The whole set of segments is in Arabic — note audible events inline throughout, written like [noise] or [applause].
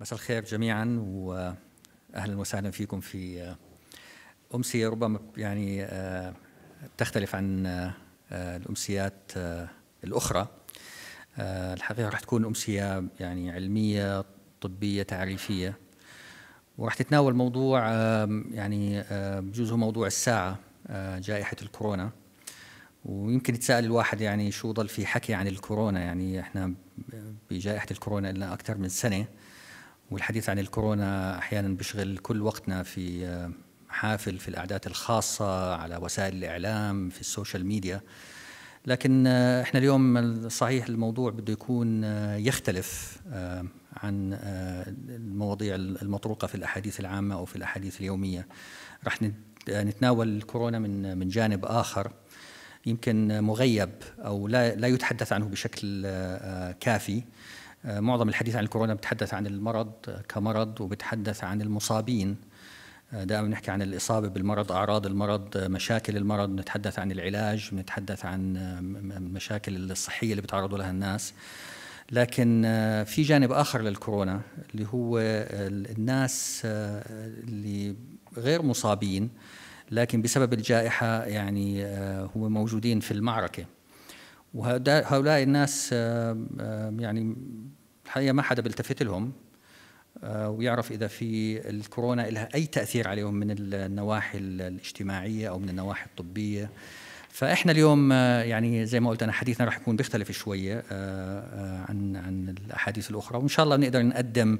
مساء الخير جميعا واهلا وسهلا فيكم في آه، امسيه ربما يعني آه، تختلف عن آه، الامسيات الاخرى الحقيقه راح تكون امسيه يعني علميه طبيه تعريفيه وراح تتناول موضوع يعني بجوز هو موضوع الساعه جائحه الكورونا ويمكن يتساءل الواحد يعني شو ضل في حكي عن الكورونا يعني احنا بجائحه الكورونا لنا اكثر من سنه والحديث عن الكورونا احيانا بيشغل كل وقتنا في آه، حافل في الاعداد الخاصه على وسائل الاعلام في السوشيال ميديا لكن آه، احنا اليوم صحيح الموضوع بده يكون آه، يختلف عن المواضيع المطروقه في الاحاديث العامه او في الاحاديث اليوميه رح نتناول الكورونا من من جانب اخر يمكن مغيب او لا لا يتحدث عنه بشكل كافي معظم الحديث عن الكورونا بتحدث عن المرض كمرض وبتحدث عن المصابين آه، دائما نحكي عن الإصابة بالمرض أعراض المرض مشاكل المرض نتحدث عن العلاج نتحدث عن آه، مشاكل الصحية اللي بتعرضوا لها الناس لكن آه، في جانب آخر للكورونا اللي هو الناس اللي غير مصابين لكن بسبب الجائحة يعني هم موجودين في المعركة وهؤلاء الناس يعني الحقيقه ما حدا بيلتفت لهم آه، ويعرف اذا في الكورونا لها اي تاثير عليهم من النواحي الاجتماعيه او من النواحي الطبيه فاحنا اليوم آه، يعني زي ما قلت انا حديثنا راح يكون بيختلف شويه آه، عن عن الاحاديث الاخرى وان شاء الله نقدر نقدم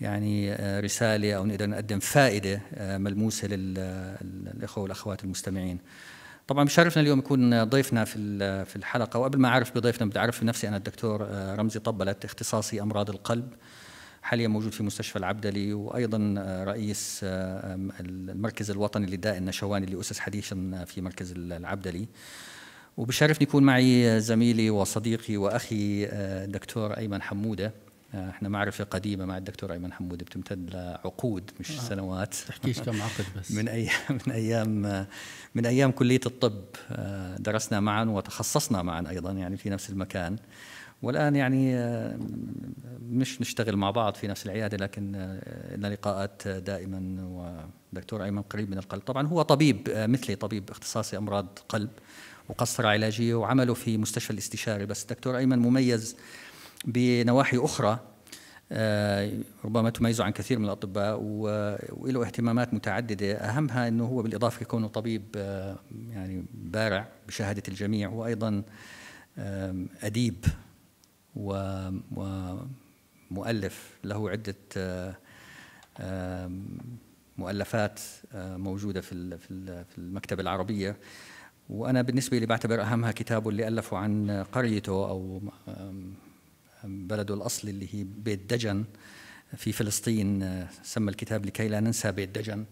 يعني رساله او نقدر نقدم فائده ملموسه للاخوه والاخوات المستمعين طبعا بشرفنا اليوم يكون ضيفنا في في الحلقه وقبل ما اعرف بضيفنا بدي اعرف نفسي انا الدكتور آه، رمزي طبلت اختصاصي امراض القلب حاليا موجود في مستشفى العبدلي وايضا آه، رئيس المركز الوطني لداء النشواني اللي اسس حديثا في مركز العبدلي وبشرفني يكون معي آه، زميلي وصديقي واخي الدكتور ايمن حموده آه، احنا معرفه قديمه مع الدكتور ايمن حمود بتمتد لعقود مش آه. سنوات تحكيش كم عقد بس [laughs] من ايام من ايام من ايام كليه الطب آه، درسنا معا وتخصصنا معا ايضا يعني في نفس المكان والان يعني آه، مش نشتغل مع بعض في نفس العياده لكن لنا لقاءات دائما ودكتور ايمن قريب من القلب طبعا هو طبيب مثلي طبيب اختصاصي امراض قلب وقسطره علاجيه وعمله في مستشفى الاستشاري بس الدكتور ايمن مميز بنواحي أخرى آه، ربما تميزه عن كثير من الأطباء وله اهتمامات متعددة أهمها أنه هو بالإضافة لكونه طبيب آه، يعني بارع بشهادة الجميع وأيضا أديب ومؤلف له عدة آه، مؤلفات موجودة في في المكتبة العربية وأنا بالنسبة لي بعتبر أهمها كتابه اللي ألفه عن قريته أو بلده الأصلي اللي هي بيت دجن في فلسطين آه، سمى الكتاب لكي لا ننسى بيت دجن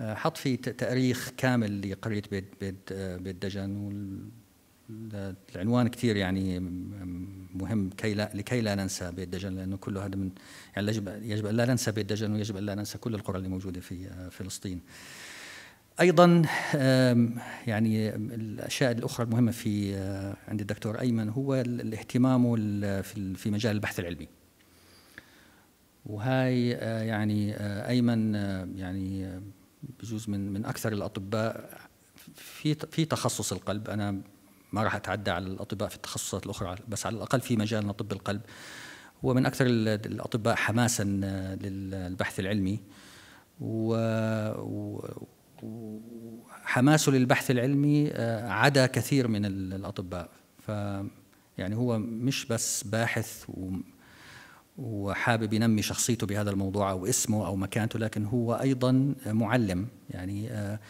آه، حط فيه تاريخ كامل لقرية بيت, بيت, آه، بيت دجن العنوان كثير يعني مهم كي لا لكي لا ننسى بيت دجن لانه كله هذا من يعني يجب يجب ان لا ننسى بيت دجن ويجب ان لا ننسى كل القرى اللي موجوده في فلسطين. ايضا يعني الاشياء الاخرى المهمه في آه، عند الدكتور ايمن هو الاهتمام في في مجال البحث العلمي وهاي آه، يعني آه، ايمن يعني بجوز من من اكثر الاطباء في في تخصص القلب انا ما راح اتعدى على الاطباء في التخصصات الاخرى بس على الاقل في مجالنا طب القلب هو من اكثر الاطباء حماسا للبحث العلمي و وحماسه للبحث العلمي آه، عدا كثير من الأطباء ف يعني هو مش بس باحث و وحابب ينمي شخصيته بهذا الموضوع او اسمه او مكانته لكن هو ايضا معلم يعني آه،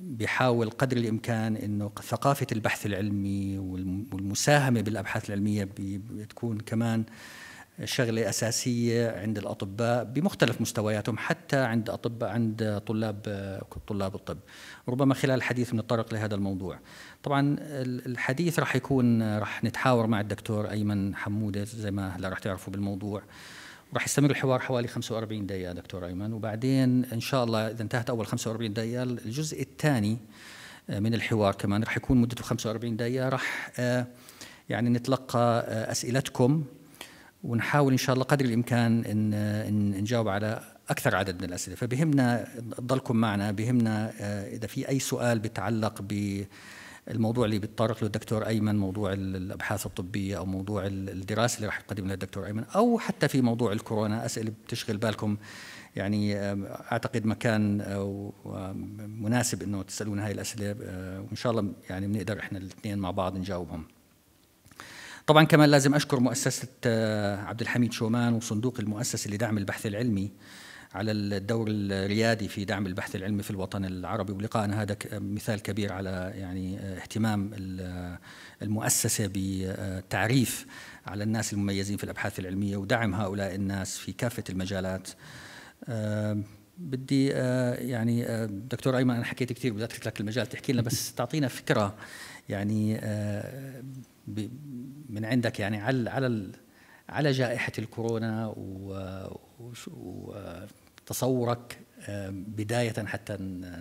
بيحاول قدر الامكان انه ثقافه البحث العلمي والمساهمه بالابحاث العلميه بتكون كمان شغلة أساسية عند الأطباء بمختلف مستوياتهم حتى عند أطباء عند طلاب طلاب الطب ربما خلال الحديث نتطرق لهذا الموضوع طبعا الحديث راح يكون راح نتحاور مع الدكتور أيمن حمودة زي ما هلا راح تعرفوا بالموضوع راح يستمر الحوار حوالي 45 دقيقة دكتور أيمن وبعدين إن شاء الله إذا انتهت أول 45 دقيقة الجزء الثاني من الحوار كمان راح يكون مدته 45 دقيقة راح آه، يعني نتلقى آه، أسئلتكم ونحاول ان شاء الله قدر الامكان ان نجاوب على اكثر عدد من الاسئله فبهمنا تضلكم معنا بهمنا آه، اذا في اي سؤال بيتعلق ب الموضوع اللي بيتطرق له الدكتور ايمن موضوع الابحاث الطبيه او موضوع الدراسه اللي راح يقدمها لها الدكتور ايمن او حتى في موضوع الكورونا اسئله بتشغل بالكم يعني آه، اعتقد مكان آه، مناسب انه تسالون هاي الاسئله وان شاء الله يعني بنقدر احنا الاثنين مع بعض نجاوبهم طبعا كمان لازم اشكر مؤسسه آه، عبد الحميد شومان وصندوق المؤسسه لدعم البحث العلمي على الدور الريادي في دعم البحث العلمي في الوطن العربي ولقاءنا هذا مثال كبير على يعني آه، اهتمام آه، المؤسسه بتعريف على الناس المميزين في الابحاث العلميه ودعم هؤلاء الناس في كافه المجالات بدي يعني دكتور ايمن انا حكيت كثير بدي اترك لك المجال تحكي لنا بس تعطينا فكره يعني من عندك يعني على على على جائحه الكورونا وتصورك بدايه حتى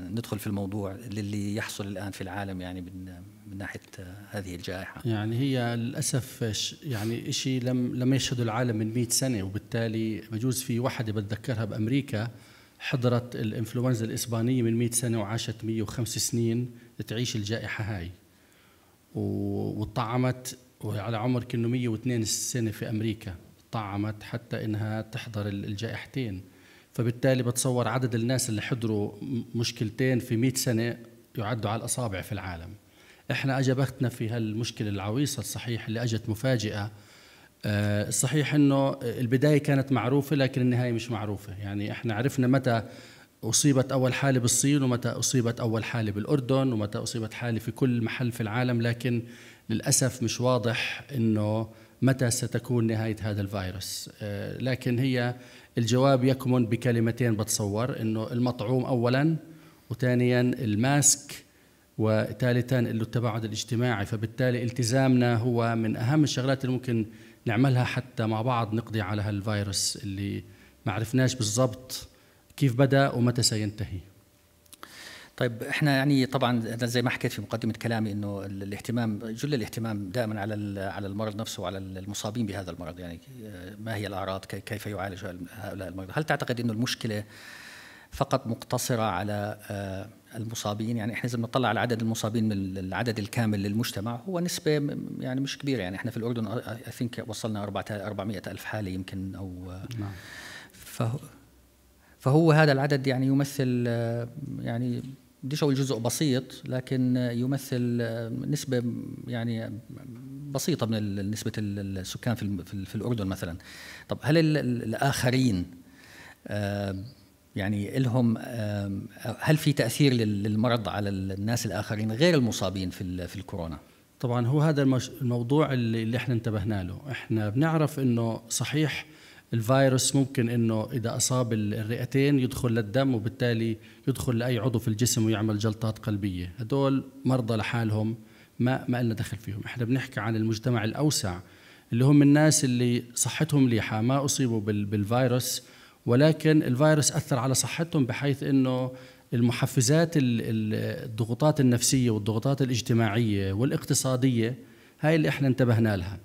ندخل في الموضوع للي يحصل الان في العالم يعني من من ناحيه هذه الجائحه يعني هي للاسف يعني شيء لم لم يشهده العالم من 100 سنه وبالتالي بجوز في وحده بتذكرها بامريكا حضرت الانفلونزا الاسبانيه من 100 سنه وعاشت 105 سنين تعيش الجائحه هاي وطعمت وهي على عمر كأنه 102 سنة في أمريكا طعمت حتى إنها تحضر الجائحتين فبالتالي بتصور عدد الناس اللي حضروا مشكلتين في 100 سنة يعدوا على الأصابع في العالم إحنا اجى بختنا في هالمشكلة العويصة الصحيح اللي أجت مفاجئة آه، صحيح انه البدايه كانت معروفه لكن النهايه مش معروفه يعني احنا عرفنا متى أصيبت أول حالة بالصين ومتى أصيبت أول حالة بالأردن ومتى أصيبت حالة في كل محل في العالم لكن للأسف مش واضح أنه متى ستكون نهاية هذا الفيروس آه، لكن هي الجواب يكمن بكلمتين بتصور أنه المطعوم أولا وثانيا الماسك وثالثا التباعد الاجتماعي فبالتالي التزامنا هو من أهم الشغلات اللي ممكن نعملها حتى مع بعض نقضي على هالفيروس اللي ما عرفناش بالضبط كيف بدا ومتى سينتهي طيب احنا يعني طبعا زي ما حكيت في مقدمه كلامي انه الاهتمام جل الاهتمام دائما على على المرض نفسه وعلى المصابين بهذا المرض يعني ما هي الاعراض كيف يعالج هؤلاء المرضى هل تعتقد انه المشكله فقط مقتصره على آه، المصابين يعني احنا اذا بنطلع على عدد المصابين من العدد الكامل للمجتمع هو نسبه يعني مش كبيره يعني احنا في الاردن اي آه، ثينك آه، وصلنا 400 الف حاله يمكن او نعم. فهو هذا العدد يعني يمثل يعني بديش اقول جزء بسيط لكن يمثل نسبه يعني بسيطه من نسبه السكان في في الاردن مثلا طب هل الاخرين يعني لهم هل في تاثير للمرض على الناس الاخرين غير المصابين في في الكورونا طبعا هو هذا الموضوع اللي, اللي احنا انتبهنا له احنا بنعرف انه صحيح الفيروس ممكن انه اذا اصاب الرئتين يدخل للدم وبالتالي يدخل لاي عضو في الجسم ويعمل جلطات قلبيه هدول مرضى لحالهم ما ما لنا دخل فيهم احنا بنحكي عن المجتمع الاوسع اللي هم الناس اللي صحتهم ليحه ما اصيبوا بالفيروس ولكن الفيروس اثر على صحتهم بحيث انه المحفزات الضغوطات النفسيه والضغوطات الاجتماعيه والاقتصاديه هاي اللي احنا انتبهنا لها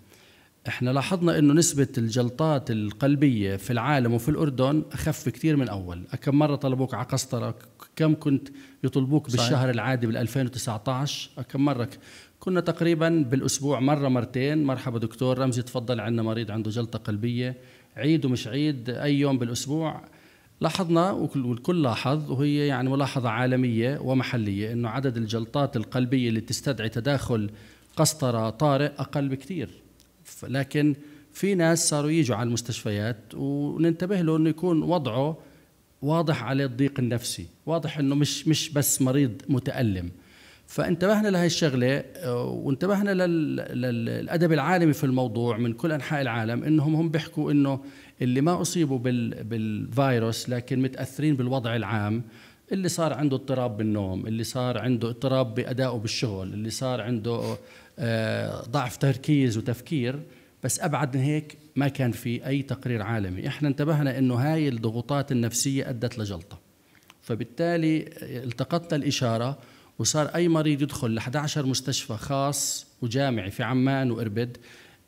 احنا لاحظنا انه نسبة الجلطات القلبية في العالم وفي الأردن أخف كثير من أول كم مرة طلبوك على قسطرة كم كنت يطلبوك صحيح. بالشهر العادي بال2019 كم مرة كنا تقريبا بالأسبوع مرة مرتين مرحبا دكتور رمزي تفضل عندنا مريض عنده جلطة قلبية عيد ومش عيد أي يوم بالأسبوع لاحظنا والكل لاحظ وهي يعني ملاحظة عالمية ومحلية أنه عدد الجلطات القلبية اللي تستدعي تداخل قسطرة طارئ أقل بكثير لكن في ناس صاروا يجوا على المستشفيات وننتبه له انه يكون وضعه واضح عليه الضيق النفسي واضح انه مش مش بس مريض متالم فانتبهنا لهي الشغله آه، وانتبهنا للادب العالمي في الموضوع من كل انحاء العالم انهم هم بيحكوا انه اللي ما اصيبوا بالفيروس لكن متاثرين بالوضع العام اللي صار عنده اضطراب بالنوم اللي صار عنده اضطراب بادائه بالشغل اللي صار عنده آه، ضعف تركيز وتفكير بس ابعد من هيك ما كان في اي تقرير عالمي احنا انتبهنا انه هاي الضغوطات النفسيه ادت لجلطه فبالتالي التقطنا الاشاره وصار اي مريض يدخل ل 11 مستشفى خاص وجامعي في عمان واربد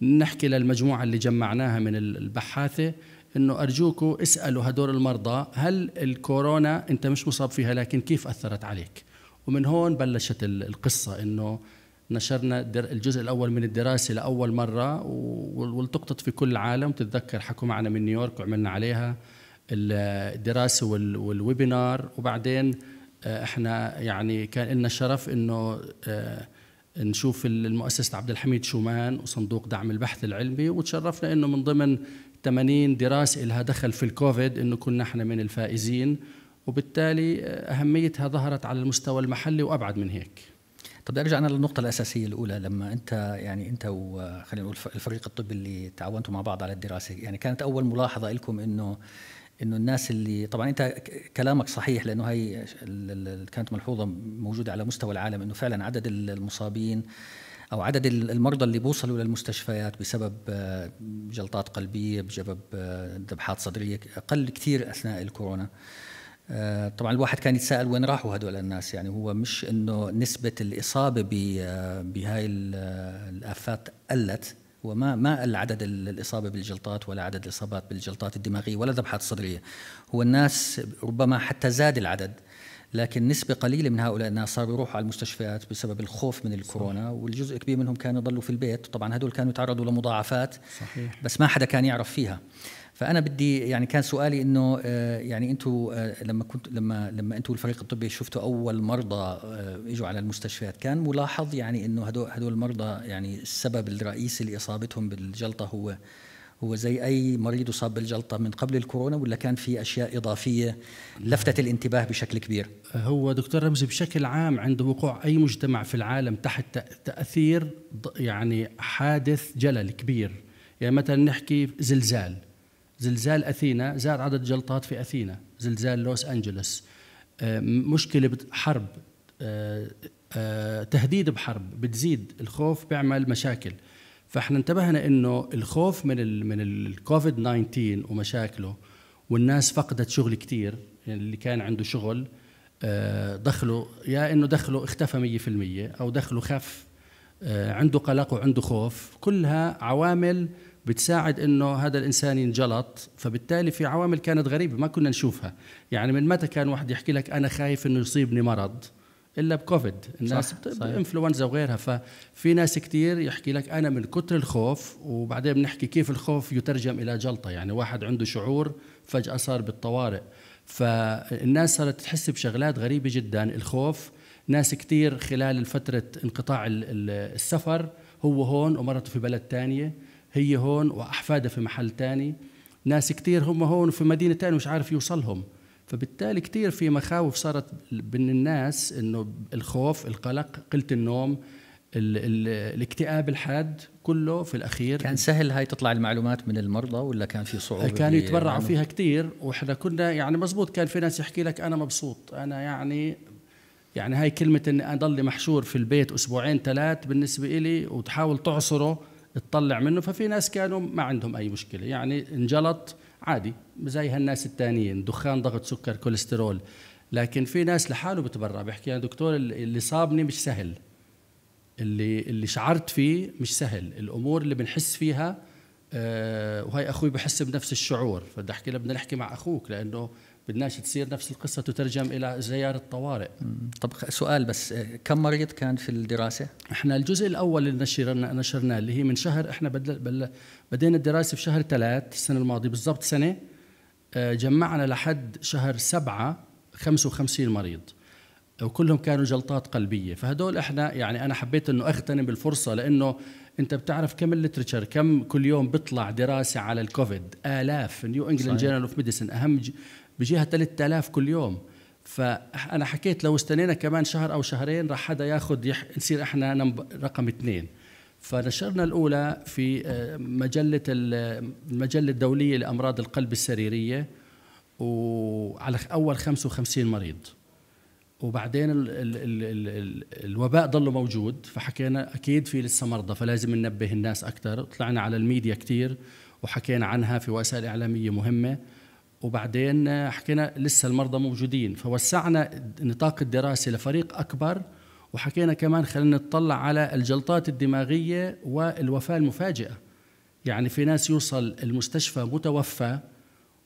نحكي للمجموعه اللي جمعناها من البحاثه انه ارجوكم اسالوا هدول المرضى هل الكورونا انت مش مصاب فيها لكن كيف اثرت عليك؟ ومن هون بلشت القصه انه نشرنا الجزء الاول من الدراسه لاول مره والتقطت في كل العالم تتذكر حكوا معنا من نيويورك وعملنا عليها الدراسه والويبينار وبعدين آه، احنا يعني كان لنا شرف انه آه، نشوف المؤسسة عبد الحميد شومان وصندوق دعم البحث العلمي وتشرفنا انه من ضمن 80 دراسة لها دخل في الكوفيد انه كنا احنا من الفائزين وبالتالي آه، اهميتها ظهرت على المستوى المحلي وابعد من هيك طب بدي ارجع انا للنقطه الاساسيه الاولى لما انت يعني انت وخلينا نقول الفريق الطبي اللي تعاونتوا مع بعض على الدراسه يعني كانت اول ملاحظه لكم انه انه الناس اللي طبعا انت كلامك صحيح لانه هي كانت ملحوظه موجوده على مستوى العالم انه فعلا عدد المصابين او عدد المرضى اللي بوصلوا للمستشفيات بسبب جلطات قلبيه بسبب ذبحات صدريه اقل كثير اثناء الكورونا آه، طبعا الواحد كان يتساءل وين راحوا هدول الناس يعني هو مش انه نسبه الاصابه آه، بهاي آه، الافات قلت هو ما ما قل عدد الاصابه بالجلطات ولا عدد الاصابات بالجلطات الدماغيه ولا ذبحات صدريه هو الناس ربما حتى زاد العدد لكن نسبة قليلة من هؤلاء الناس صاروا يروحوا على المستشفيات بسبب الخوف من الكورونا صح. والجزء كبير منهم كانوا يضلوا في البيت طبعا هدول كانوا يتعرضوا لمضاعفات صحيح. بس ما حدا كان يعرف فيها فانا بدي يعني كان سؤالي انه آه، يعني انتم آه، لما كنت لما لما انتم والفريق الطبي شفتوا اول مرضى آه، اجوا على المستشفيات كان ملاحظ يعني انه هدول هدول المرضى يعني السبب الرئيسي لاصابتهم بالجلطه هو هو زي اي مريض اصاب بالجلطه من قبل الكورونا ولا كان في اشياء اضافيه لفتت نعم. الانتباه بشكل كبير؟ هو دكتور رمزي بشكل عام عند وقوع اي مجتمع في العالم تحت تاثير يعني حادث جلل كبير يعني مثلا نحكي زلزال زلزال أثينا زاد عدد جلطات في أثينا زلزال لوس أنجلوس آه، مشكلة حرب آه، آه، تهديد بحرب بتزيد الخوف بيعمل مشاكل فاحنا انتبهنا انه الخوف من الـ من الكوفيد 19 ومشاكله والناس فقدت شغل كثير يعني اللي كان عنده شغل دخله يا انه دخله اختفى 100% او دخله خف عنده قلق وعنده خوف كلها عوامل بتساعد انه هذا الانسان ينجلط فبالتالي في عوامل كانت غريبه ما كنا نشوفها يعني من متى كان واحد يحكي لك انا خايف انه يصيبني مرض الا بكوفيد الناس انفلونزا وغيرها ففي ناس كثير يحكي لك انا من كتر الخوف وبعدين بنحكي كيف الخوف يترجم الى جلطه يعني واحد عنده شعور فجاه صار بالطوارئ فالناس صارت تحس بشغلات غريبه جدا الخوف ناس كثير خلال فتره انقطاع السفر هو هون ومرته في بلد ثانيه هي هون وأحفادها في محل تاني ناس كتير هم هون وفي مدينة تانية مش عارف يوصلهم فبالتالي كتير في مخاوف صارت من الناس انه الخوف القلق قله النوم الـ الـ الاكتئاب الحاد كله في الاخير كان سهل هاي تطلع المعلومات من المرضى ولا كان في صعوبه كانوا يتبرعوا يعني؟ فيها كثير واحنا كنا يعني مزبوط كان في ناس يحكي لك انا مبسوط انا يعني يعني هاي كلمه اني اضل محشور في البيت اسبوعين ثلاث بالنسبه إلي وتحاول تعصره تطلع منه ففي ناس كانوا ما عندهم اي مشكله يعني انجلط عادي زي هالناس الثانيين دخان ضغط سكر كوليسترول لكن في ناس لحاله بتبرع بحكي يا يعني دكتور اللي صابني مش سهل اللي اللي شعرت فيه مش سهل الامور اللي بنحس فيها آه وهي اخوي بحس بنفس الشعور فبدي احكي له بدنا نحكي مع اخوك لانه بدناش تصير نفس القصة تترجم إلى زيارة طوارئ طب سؤال بس آه، كم مريض كان في الدراسة؟ احنا الجزء الأول اللي نشرناه نشرناه اللي هي من شهر احنا بدل بدل بدينا الدراسة في شهر ثلاث السنة الماضية بالضبط سنة آه، جمعنا لحد شهر سبعة 55 مريض وكلهم كانوا جلطات قلبية فهدول احنا يعني أنا حبيت أنه أغتنم الفرصة لأنه أنت بتعرف كم الليترشر كم كل يوم بيطلع دراسة على الكوفيد آلاف نيو انجلاند جيرنال اوف ميديسن أهم بجيها 3000 كل يوم فانا حكيت لو استنينا كمان شهر او شهرين راح حدا ياخذ يح... نصير احنا رقم اثنين فنشرنا الاولى في آه، مجله المجله الدوليه لامراض القلب السريريه وعلى اول 55 مريض وبعدين ال ال ال ال الوباء ضل موجود فحكينا اكيد في لسه مرضى فلازم ننبه الناس اكثر طلعنا على الميديا كثير وحكينا عنها في وسائل اعلاميه مهمه وبعدين حكينا لسه المرضى موجودين فوسعنا نطاق الدراسه لفريق اكبر وحكينا كمان خلينا نطلع على الجلطات الدماغيه والوفاه المفاجئه يعني في ناس يوصل المستشفى متوفى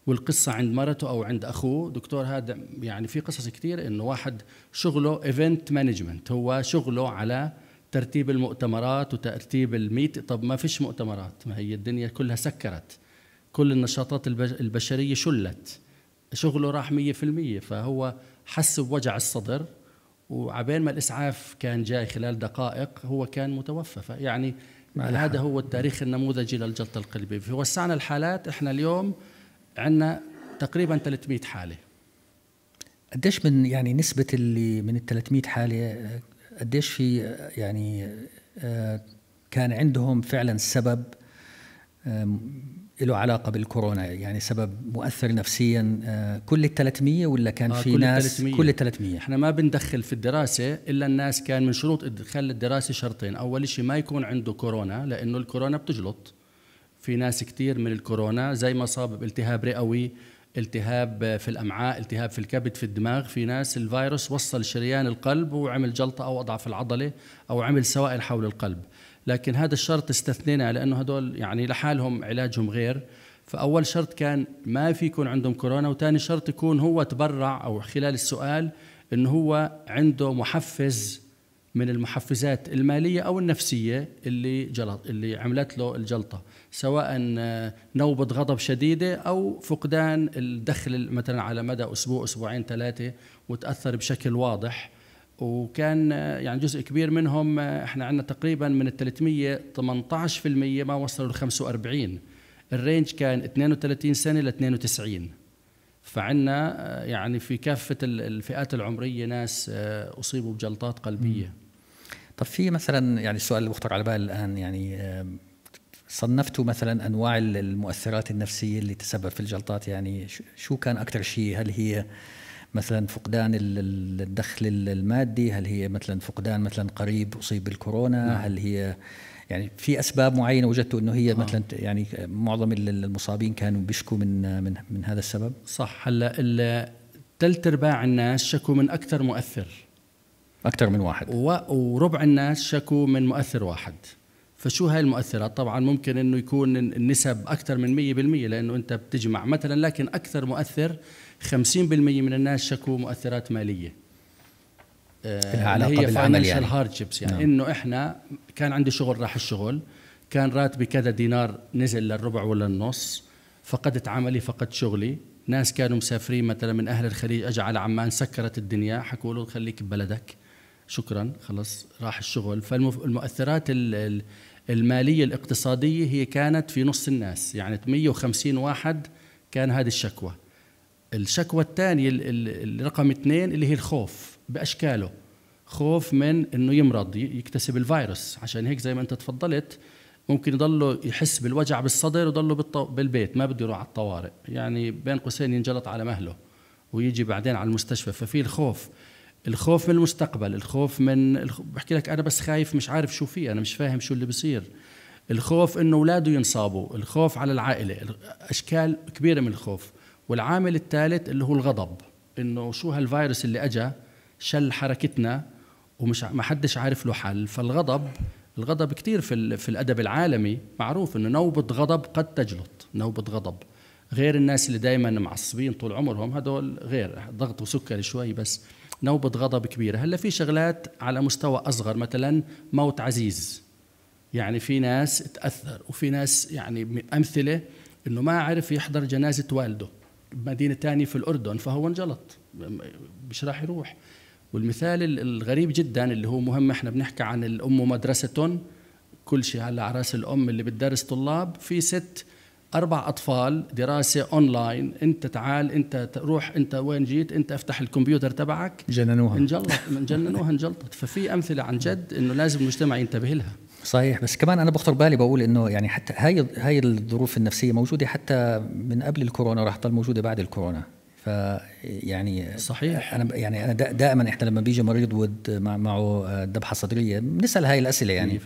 والقصة عند مرته أو عند أخوه دكتور هذا يعني في قصص كثير إنه واحد شغله ايفنت مانجمنت هو شغله على ترتيب المؤتمرات وترتيب الميت طب ما فيش مؤتمرات ما هي الدنيا كلها سكرت كل النشاطات البشرية شلت شغله راح مية في المية فهو حس بوجع الصدر وعبين ما الإسعاف كان جاي خلال دقائق هو كان متوفى فيعني هذا هو التاريخ النموذجي للجلطة القلبية وسعنا الحالات إحنا اليوم عندنا تقريبا 300 حالة قديش من يعني نسبة اللي من ال 300 حالة قديش في يعني آه، كان عندهم فعلا سبب له علاقه بالكورونا يعني سبب مؤثر نفسيا آه، كل ال 300 ولا كان آه في كل ناس 300. كل ال 300 احنا ما بندخل في الدراسه الا الناس كان من شروط ادخال الدراسه شرطين اول شيء ما يكون عنده كورونا لانه الكورونا بتجلط في ناس كثير من الكورونا زي ما صاب بالتهاب رئوي التهاب في الامعاء التهاب في الكبد في الدماغ في ناس الفيروس وصل شريان القلب وعمل جلطه او اضعف العضله او عمل سوائل حول القلب لكن هذا الشرط استثنيناه لانه هدول يعني لحالهم علاجهم غير فاول شرط كان ما في يكون عندهم كورونا وثاني شرط يكون هو تبرع او خلال السؤال انه هو عنده محفز من المحفزات الماليه او النفسيه اللي جلط اللي عملت له الجلطه سواء آه، نوبه غضب شديده او فقدان الدخل مثلا على مدى اسبوع اسبوعين ثلاثه وتاثر بشكل واضح وكان يعني جزء كبير منهم احنا عندنا تقريبا من ال 318% ما وصلوا ل 45 الرينج كان 32 سنه ل 92 فعندنا يعني في كافه الفئات العمريه ناس آه، اصيبوا بجلطات قلبيه طب في مثلا يعني السؤال اللي بخطر على بال الان يعني صنفتوا مثلا انواع المؤثرات النفسيه اللي تسبب في الجلطات يعني شو كان اكثر شيء هل هي مثلا فقدان الدخل المادي هل هي مثلا فقدان مثلا قريب أصيب بالكورونا نعم. هل هي يعني في اسباب معينه وجدتوا انه هي آه. مثلا يعني معظم المصابين كانوا بيشكوا من من من هذا السبب صح هلا ثلاث ارباع الناس شكوا من اكثر مؤثر اكثر من واحد و... وربع الناس شكوا من مؤثر واحد فشو هاي المؤثرات طبعا ممكن انه يكون النسب اكثر من 100% لانه انت بتجمع مثلا لكن اكثر مؤثر 50% من الناس شكوا مؤثرات ماليه آه، لها علاقه هي يعني يعني نعم. انه احنا كان عندي شغل راح الشغل كان راتبي كذا دينار نزل للربع ولا النص فقدت عملي فقدت شغلي ناس كانوا مسافرين مثلا من اهل الخليج اجى على عمان سكرت الدنيا حكوا له خليك ببلدك شكرا خلص راح الشغل فالمؤثرات الماليه الاقتصاديه هي كانت في نص الناس يعني 150 واحد كان هذه الشكوى الشكوى الثانية رقم اثنين اللي هي الخوف بأشكاله خوف من انه يمرض يكتسب الفيروس عشان هيك زي ما انت تفضلت ممكن يضله يحس بالوجع بالصدر ويضله بالبيت ما بده يروح على الطوارئ يعني بين قوسين ينجلط على مهله ويجي بعدين على المستشفى ففي الخوف الخوف من المستقبل الخوف من بحكي لك انا بس خايف مش عارف شو في انا مش فاهم شو اللي بصير الخوف انه اولاده ينصابوا الخوف على العائله اشكال كبيره من الخوف والعامل الثالث اللي هو الغضب انه شو هالفيروس اللي اجى شل حركتنا ومش ما حدش عارف له حل فالغضب الغضب كثير في في الادب العالمي معروف انه نوبه غضب قد تجلط نوبه غضب غير الناس اللي دائما معصبين طول عمرهم هدول غير ضغط وسكري شوي بس نوبه غضب كبيره هلا في شغلات على مستوى اصغر مثلا موت عزيز يعني في ناس تاثر وفي ناس يعني امثله انه ما عرف يحضر جنازه والده مدينة تانية في الأردن فهو انجلط مش راح يروح والمثال الغريب جدا اللي هو مهم احنا بنحكي عن الأم مدرسة كل شيء على راس الأم اللي بتدرس طلاب في ست أربع أطفال دراسة أونلاين أنت تعال أنت روح أنت وين جيت أنت افتح الكمبيوتر تبعك جننوها انجلط جننوها انجلطت ففي أمثلة عن جد أنه لازم المجتمع ينتبه لها صحيح بس كمان انا بخطر بالي بقول انه يعني حتى هاي هاي الظروف النفسيه موجوده حتى من قبل الكورونا راح تضل موجوده بعد الكورونا ف يعني صحيح انا يعني انا دائما احنا لما بيجي مريض ود معه ذبحه صدريه بنسال هاي الاسئله يعني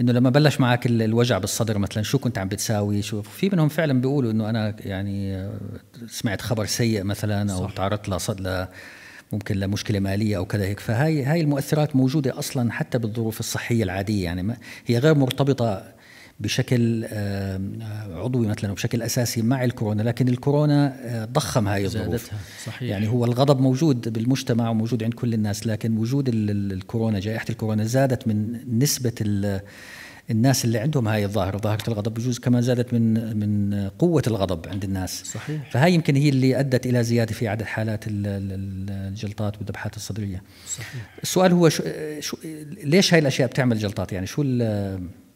انه لما بلش معك الوجع بالصدر مثلا شو كنت عم بتساوي شو في منهم فعلا بيقولوا انه انا يعني سمعت خبر سيء مثلا او تعرضت لصد ممكن لمشكله ماليه او كذا هيك فهي هاي المؤثرات موجوده اصلا حتى بالظروف الصحيه العاديه يعني ما هي غير مرتبطه بشكل عضوي مثلا وبشكل اساسي مع الكورونا لكن الكورونا آه، ضخم هاي الظروف صحيح. يعني هو الغضب موجود بالمجتمع وموجود عند كل الناس لكن وجود الكورونا جائحه الكورونا زادت من نسبه الناس اللي عندهم هاي الظاهره ظاهره الغضب بجوز كمان زادت من من قوه الغضب عند الناس صحيح فهاي يمكن هي اللي ادت الى زياده في عدد حالات الجلطات والذبحات الصدريه صحيح السؤال هو شو, شو ليش هاي الاشياء بتعمل جلطات يعني شو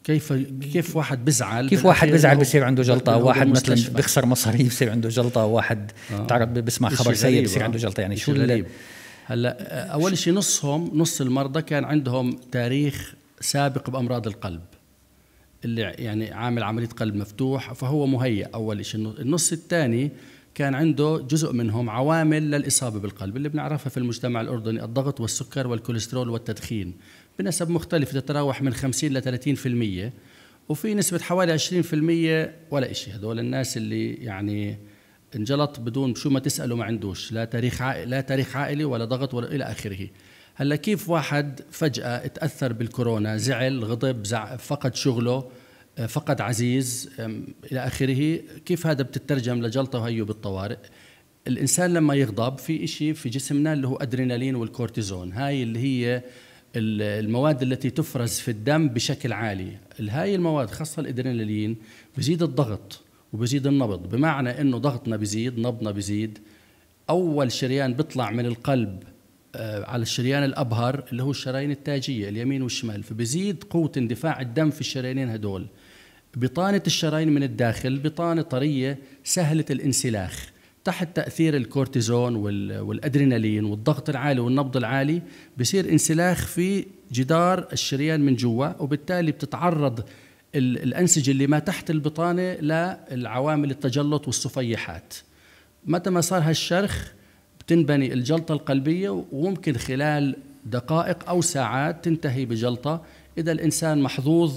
كيف كيف واحد بزعل كيف واحد بزعل بصير عنده جلطه واحد مثلا بيخسر مصاري بصير عنده جلطه واحد آه. تعرف بسمع خبر سيء بصير عنده جلطه يعني شو غريب هلا اول شيء نصهم نص المرضى كان عندهم تاريخ سابق بامراض القلب اللي يعني عامل عمليه قلب مفتوح فهو مهيأ اول شيء النص الثاني كان عنده جزء منهم عوامل للاصابه بالقلب اللي بنعرفها في المجتمع الاردني الضغط والسكر والكوليسترول والتدخين بنسب مختلفه تتراوح من 50 ل 30% وفي نسبه حوالي 20% ولا شيء هذول الناس اللي يعني انجلط بدون شو ما تساله ما عندوش لا تاريخ عائلي لا تاريخ عائلي ولا ضغط ولا الى اخره هلا كيف واحد فجأة تأثر بالكورونا زعل غضب زع... فقد شغله آه، فقد عزيز إلى آخره كيف هذا بتترجم لجلطة وهيه بالطوارئ الإنسان لما يغضب في إشي في جسمنا اللي هو أدرينالين والكورتيزون هاي اللي هي المواد التي تفرز في الدم بشكل عالي هاي المواد خاصة الأدرينالين بزيد الضغط وبزيد النبض بمعنى أنه ضغطنا بزيد نبضنا بزيد أول شريان بيطلع من القلب آه، على الشريان الابهر اللي هو الشرايين التاجيه اليمين والشمال فبزيد قوه اندفاع الدم في الشريانين هدول بطانه الشرايين من الداخل بطانه طريه سهله الانسلاخ تحت تاثير الكورتيزون والادرينالين والضغط العالي والنبض العالي بصير انسلاخ في جدار الشريان من جوا وبالتالي بتتعرض الانسجه اللي ما تحت البطانه للعوامل التجلط والصفيحات متى ما صار هالشرخ تنبني الجلطة القلبية وممكن خلال دقائق أو ساعات تنتهي بجلطة إذا الإنسان محظوظ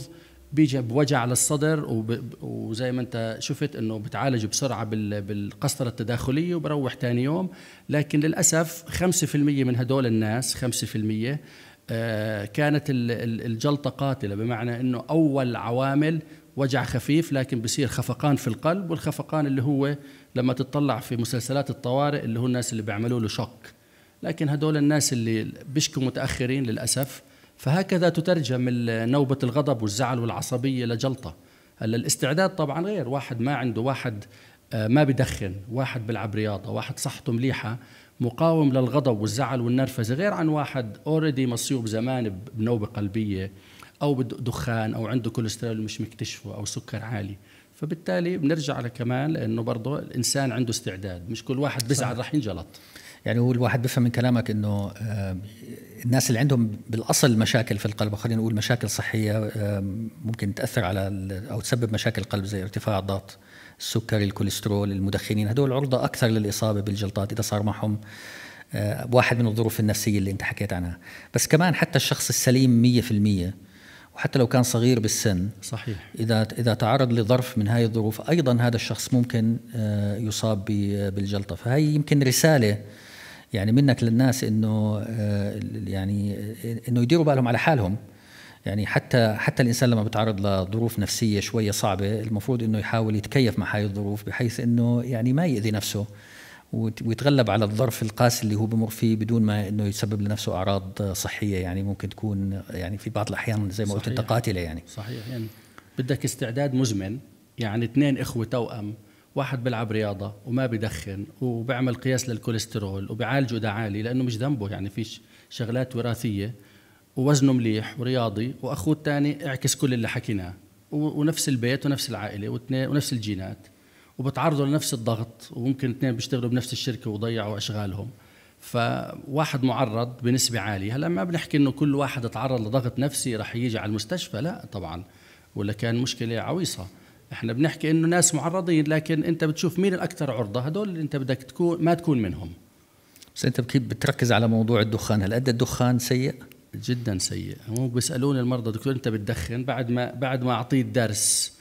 بيجي بوجع للصدر وب... وزي ما انت شفت انه بتعالج بسرعه بال... بالقسطره التداخليه وبروح ثاني يوم لكن للاسف 5% من هدول الناس 5% آه، كانت الجلطه قاتله بمعنى انه اول عوامل وجع خفيف لكن بصير خفقان في القلب والخفقان اللي هو لما تتطلع في مسلسلات الطوارئ اللي هو الناس اللي بيعملوا له شوك لكن هدول الناس اللي بيشكوا متاخرين للاسف فهكذا تترجم نوبه الغضب والزعل والعصبيه لجلطه هلا الاستعداد طبعا غير واحد ما عنده واحد آه، ما بدخن واحد بيلعب رياضه واحد صحته مليحه مقاوم للغضب والزعل والنرفزه غير عن واحد اوريدي مصيوب زمان بنوبه قلبيه او دخان او عنده كوليسترول مش مكتشفه او سكر عالي فبالتالي بنرجع لكمان لانه برضه الانسان عنده استعداد مش كل واحد بيزعل رح ينجلط يعني هو الواحد بفهم من كلامك انه آه، الناس اللي عندهم بالاصل مشاكل في القلب خلينا نقول مشاكل صحيه آه، ممكن تاثر على او تسبب مشاكل قلب زي ارتفاع الضغط السكري الكوليسترول المدخنين هدول عرضه اكثر للاصابه بالجلطات اذا صار معهم آه، واحد من الظروف النفسيه اللي انت حكيت عنها بس كمان حتى الشخص السليم 100% وحتى لو كان صغير بالسن صحيح اذا اذا تعرض لظرف من هذه الظروف ايضا هذا الشخص ممكن آه، يصاب بالجلطه فهي يمكن رساله يعني منك للناس انه آه، يعني آه، انه يديروا بالهم على حالهم يعني حتى حتى الانسان لما بيتعرض لظروف نفسيه شويه صعبه المفروض انه يحاول يتكيف مع هذه الظروف بحيث انه يعني ما يؤذي نفسه ويتغلب على الظرف القاسي اللي هو بمر فيه بدون ما انه يسبب لنفسه اعراض صحيه يعني ممكن تكون يعني في بعض الاحيان زي ما قلت انت قاتله يعني صحيح يعني بدك استعداد مزمن يعني اثنين اخوه توأم واحد بيلعب رياضه وما بدخن وبعمل قياس للكوليسترول وبيعالجه ده عالي لانه مش ذنبه يعني في شغلات وراثيه ووزنه مليح ورياضي واخوه الثاني اعكس كل اللي حكيناه ونفس البيت ونفس العائله ونفس الجينات وبتعرضوا لنفس الضغط وممكن اثنين بيشتغلوا بنفس الشركه وضيعوا اشغالهم فواحد معرض بنسبه عاليه هلا ما بنحكي انه كل واحد تعرض لضغط نفسي رح يجي على المستشفى لا طبعا ولا كان مشكله عويصه احنا بنحكي انه ناس معرضين لكن انت بتشوف مين الاكثر عرضه هدول اللي انت بدك تكون ما تكون منهم بس انت كيف بتركز على موضوع الدخان هل قد الدخان سيء جدا سيء هم بيسالوني المرضى دكتور انت بتدخن بعد ما بعد ما اعطيه الدرس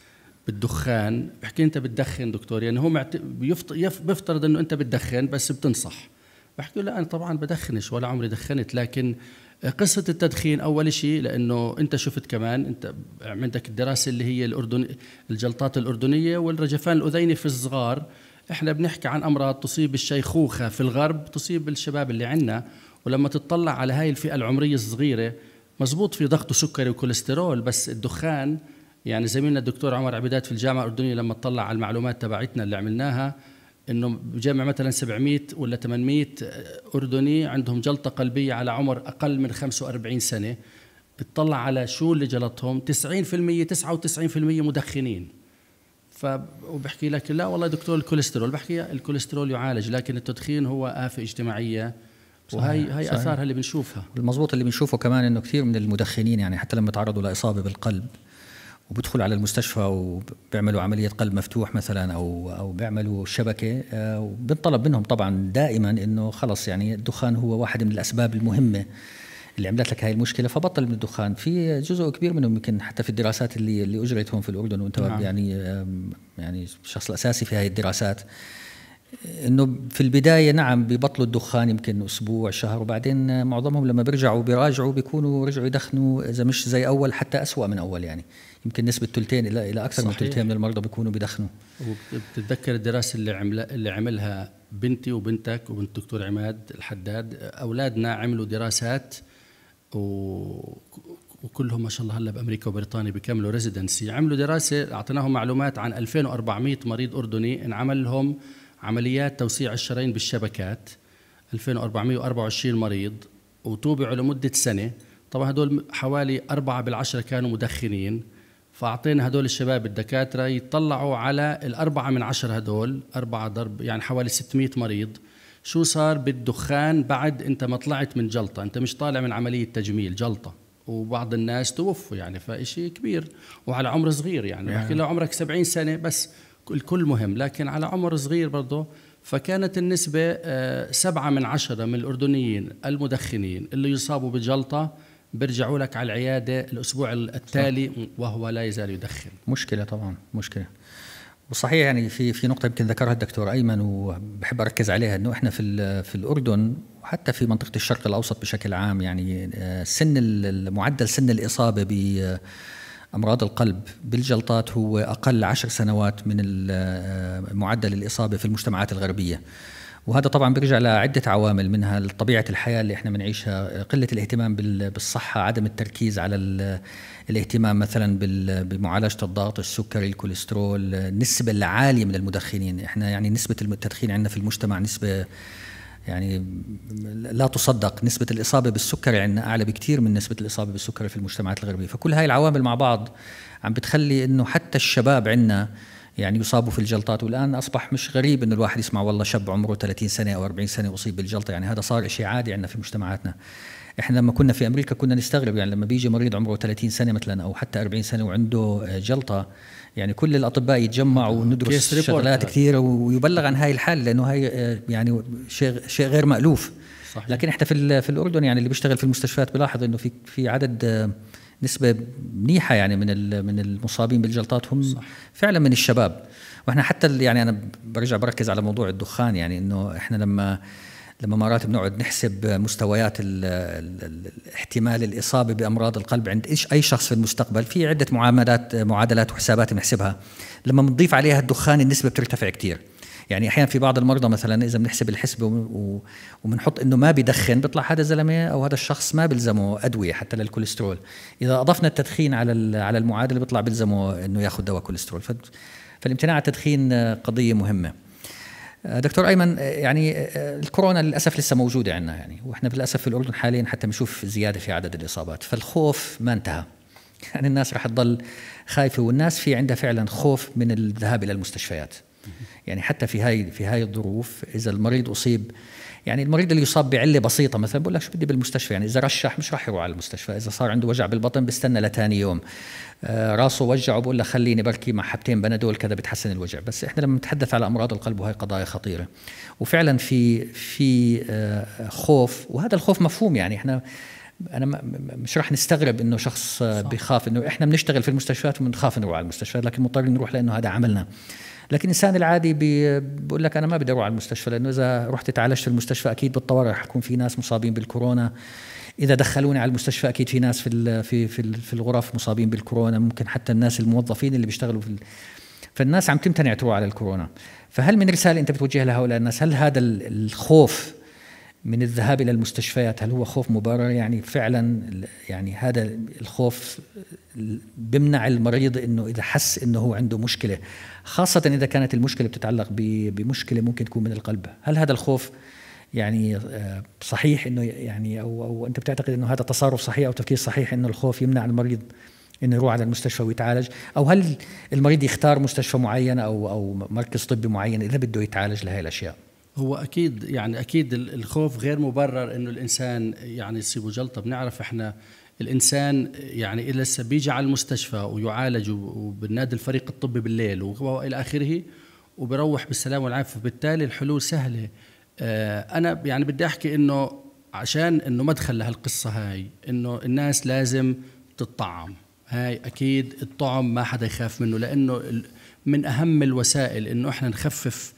بالدخان بحكي انت بتدخن دكتور يعني هو معت... يف... بيفترض انه انت بتدخن بس بتنصح بحكي له لا انا طبعا بدخنش ولا عمري دخنت لكن قصة التدخين أول شيء لأنه أنت شفت كمان أنت عندك الدراسة اللي هي الأردن الجلطات الأردنية والرجفان الأذيني في الصغار إحنا بنحكي عن أمراض تصيب الشيخوخة في الغرب تصيب الشباب اللي عندنا ولما تطلع على هاي الفئة العمرية الصغيرة مزبوط في ضغط وسكري وكوليسترول بس الدخان يعني زميلنا الدكتور عمر عبيدات في الجامعه الاردنيه لما اطلع على المعلومات تبعتنا اللي عملناها انه بجمع مثلا 700 ولا 800 اردني عندهم جلطه قلبيه على عمر اقل من 45 سنه اطلع على شو اللي جلطهم 90% 99% مدخنين ف وبحكي لك لا والله دكتور الكوليسترول بحكي الكوليسترول يعالج لكن التدخين هو آفة اجتماعية وهي هي اثارها اللي بنشوفها المضبوط اللي بنشوفه كمان انه كثير من المدخنين يعني حتى لما تعرضوا لاصابه بالقلب وبدخلوا على المستشفى وبيعملوا عملية قلب مفتوح مثلا أو أو بيعملوا شبكة آه، وبنطلب منهم طبعا دائما إنه خلص يعني الدخان هو واحد من الأسباب المهمة اللي عملت لك هاي المشكله فبطل من الدخان في جزء كبير منهم يمكن حتى في الدراسات اللي اللي اجرت هون في الاردن وانت نعم. يعني يعني الشخص الاساسي في هاي الدراسات انه في البدايه نعم ببطلوا الدخان يمكن اسبوع شهر وبعدين معظمهم لما بيرجعوا بيراجعوا بيكونوا رجعوا يدخنوا اذا مش زي اول حتى اسوا من اول يعني يمكن نسبه ثلثين الى الى اكثر صحيح. من ثلثين من المرضى بيكونوا بيدخنوا وبتتذكر الدراسه اللي عمل اللي عملها بنتي وبنتك وبنت الدكتور عماد الحداد اولادنا عملوا دراسات و... وكلهم ما شاء الله هلا بامريكا وبريطانيا بيكملوا ريزيدنسي عملوا دراسه اعطيناهم معلومات عن 2400 مريض اردني انعمل لهم عمليات توسيع الشرايين بالشبكات 2424 مريض وتوبعوا لمده سنه طبعا هدول حوالي أربعة بالعشرة كانوا مدخنين فأعطينا هدول الشباب الدكاترة يطلعوا على الأربعة من عشر هدول أربعة ضرب يعني حوالي 600 مريض شو صار بالدخان بعد أنت ما طلعت من جلطة أنت مش طالع من عملية تجميل جلطة وبعض الناس توفوا يعني فإشي كبير وعلى عمر صغير يعني بحكي يعني. لو عمرك 70 سنة بس الكل مهم لكن على عمر صغير برضه فكانت النسبة آه، سبعة من عشرة من الأردنيين المدخنين اللي يصابوا بجلطة بيرجعوا لك على العياده الاسبوع التالي صح. وهو لا يزال يدخن مشكله طبعا مشكله وصحيح يعني في في نقطه يمكن ذكرها الدكتور ايمن وبحب اركز عليها انه احنا في في الاردن وحتى في منطقه الشرق الاوسط بشكل عام يعني آه، سن معدل سن الاصابه ب امراض القلب بالجلطات هو اقل عشر سنوات من آه، معدل الاصابه في المجتمعات الغربيه وهذا طبعا بيرجع لعده عوامل منها طبيعه الحياه اللي احنا بنعيشها قله الاهتمام بالصحه عدم التركيز على الاهتمام مثلا بمعالجه الضغط السكري الكوليسترول النسبه العاليه من المدخنين احنا يعني نسبه التدخين عندنا في المجتمع نسبه يعني لا تصدق نسبة الإصابة بالسكري عندنا أعلى بكثير من نسبة الإصابة بالسكري في المجتمعات الغربية فكل هاي العوامل مع بعض عم بتخلي أنه حتى الشباب عندنا يعني يصابوا في الجلطات والان اصبح مش غريب انه الواحد يسمع والله شاب عمره 30 سنه او 40 سنه اصيب بالجلطه يعني هذا صار شيء عادي عندنا في مجتمعاتنا احنا لما كنا في امريكا كنا نستغرب يعني لما بيجي مريض عمره 30 سنه مثلا او حتى 40 سنه وعنده آه، جلطه يعني كل الاطباء يتجمعوا وندرس شغلات يعني. كثيره ويبلغ عن هاي الحاله لانه هاي آه، يعني شيء شيء غير مالوف صحيح. لكن احنا في في الاردن يعني اللي بيشتغل في المستشفيات بلاحظ انه في في عدد آه، نسبه منيحه يعني من من المصابين بالجلطات هم صح. فعلا من الشباب واحنا حتى يعني انا برجع بركز على موضوع الدخان يعني انه احنا لما لما مرات بنقعد نحسب مستويات الـ الـ احتمال الاصابه بامراض القلب عند ايش اي شخص في المستقبل في عده معاملات معادلات وحسابات بنحسبها لما بنضيف عليها الدخان النسبه بترتفع كثير يعني احيانا في بعض المرضى مثلا اذا بنحسب الحسبه وبنحط انه ما بدخن بيطلع هذا الزلمه او هذا الشخص ما بيلزمه ادويه حتى للكوليسترول اذا اضفنا التدخين على على المعادله بيطلع بيلزمه انه ياخذ دواء كوليسترول فالامتناع عن التدخين قضيه مهمه آه، دكتور ايمن آه، يعني آه، الكورونا للاسف لسه موجوده عندنا يعني واحنا للاسف في الاردن حاليا حتى بنشوف زياده في عدد الاصابات فالخوف ما انتهى يعني الناس رح تضل خايفه والناس في عندها فعلا خوف من الذهاب الى المستشفيات يعني حتى في هاي في هاي الظروف اذا المريض اصيب يعني المريض اللي يصاب بعله بسيطه مثلا بقول لك شو بدي بالمستشفى يعني اذا رشح مش راح يروح على المستشفى اذا صار عنده وجع بالبطن بستنى لثاني يوم آه راسه وجعه بقول له خليني بركي مع حبتين بنادول كذا بتحسن الوجع بس احنا لما نتحدث على امراض القلب وهي قضايا خطيره وفعلا في في آه خوف وهذا الخوف مفهوم يعني احنا انا مش راح نستغرب انه شخص بخاف انه احنا بنشتغل في المستشفيات وبنخاف نروح على المستشفيات لكن مضطرين نروح لانه هذا عملنا لكن الانسان العادي بيقول لك انا ما بدي اروح على المستشفى لانه اذا رحت تعالجت في المستشفى اكيد بالطوارئ رح يكون في ناس مصابين بالكورونا اذا دخلوني على المستشفى اكيد في ناس في في في الغرف مصابين بالكورونا ممكن حتى الناس الموظفين اللي بيشتغلوا في فالناس عم تمتنع تروح على الكورونا فهل من رساله انت بتوجهها لهؤلاء الناس هل هذا الخوف من الذهاب الى المستشفيات هل هو خوف مبرر يعني فعلا يعني هذا الخوف بمنع المريض انه اذا حس انه هو عنده مشكله خاصة إذا كانت المشكلة بتتعلق بمشكلة ممكن تكون من القلب هل هذا الخوف يعني آه، صحيح انه يعني او او انت بتعتقد انه هذا تصرف صحيح او تفكير صحيح انه الخوف يمنع المريض انه يروح على المستشفى ويتعالج او هل المريض يختار مستشفى معين او او مركز طبي معين اذا بده يتعالج لهي الاشياء هو اكيد يعني اكيد الخوف غير مبرر انه الانسان يعني يصيبه جلطه بنعرف احنا الانسان يعني الى لسه بيجي على المستشفى ويعالج وبنادي الفريق الطبي بالليل والى اخره وبروح بالسلامه والعافيه بالتالي الحلول سهله آه، انا يعني بدي احكي انه عشان انه مدخل لهالقصه هاي انه الناس لازم تطعم هاي اكيد الطعم ما حدا يخاف منه لانه من اهم الوسائل انه احنا نخفف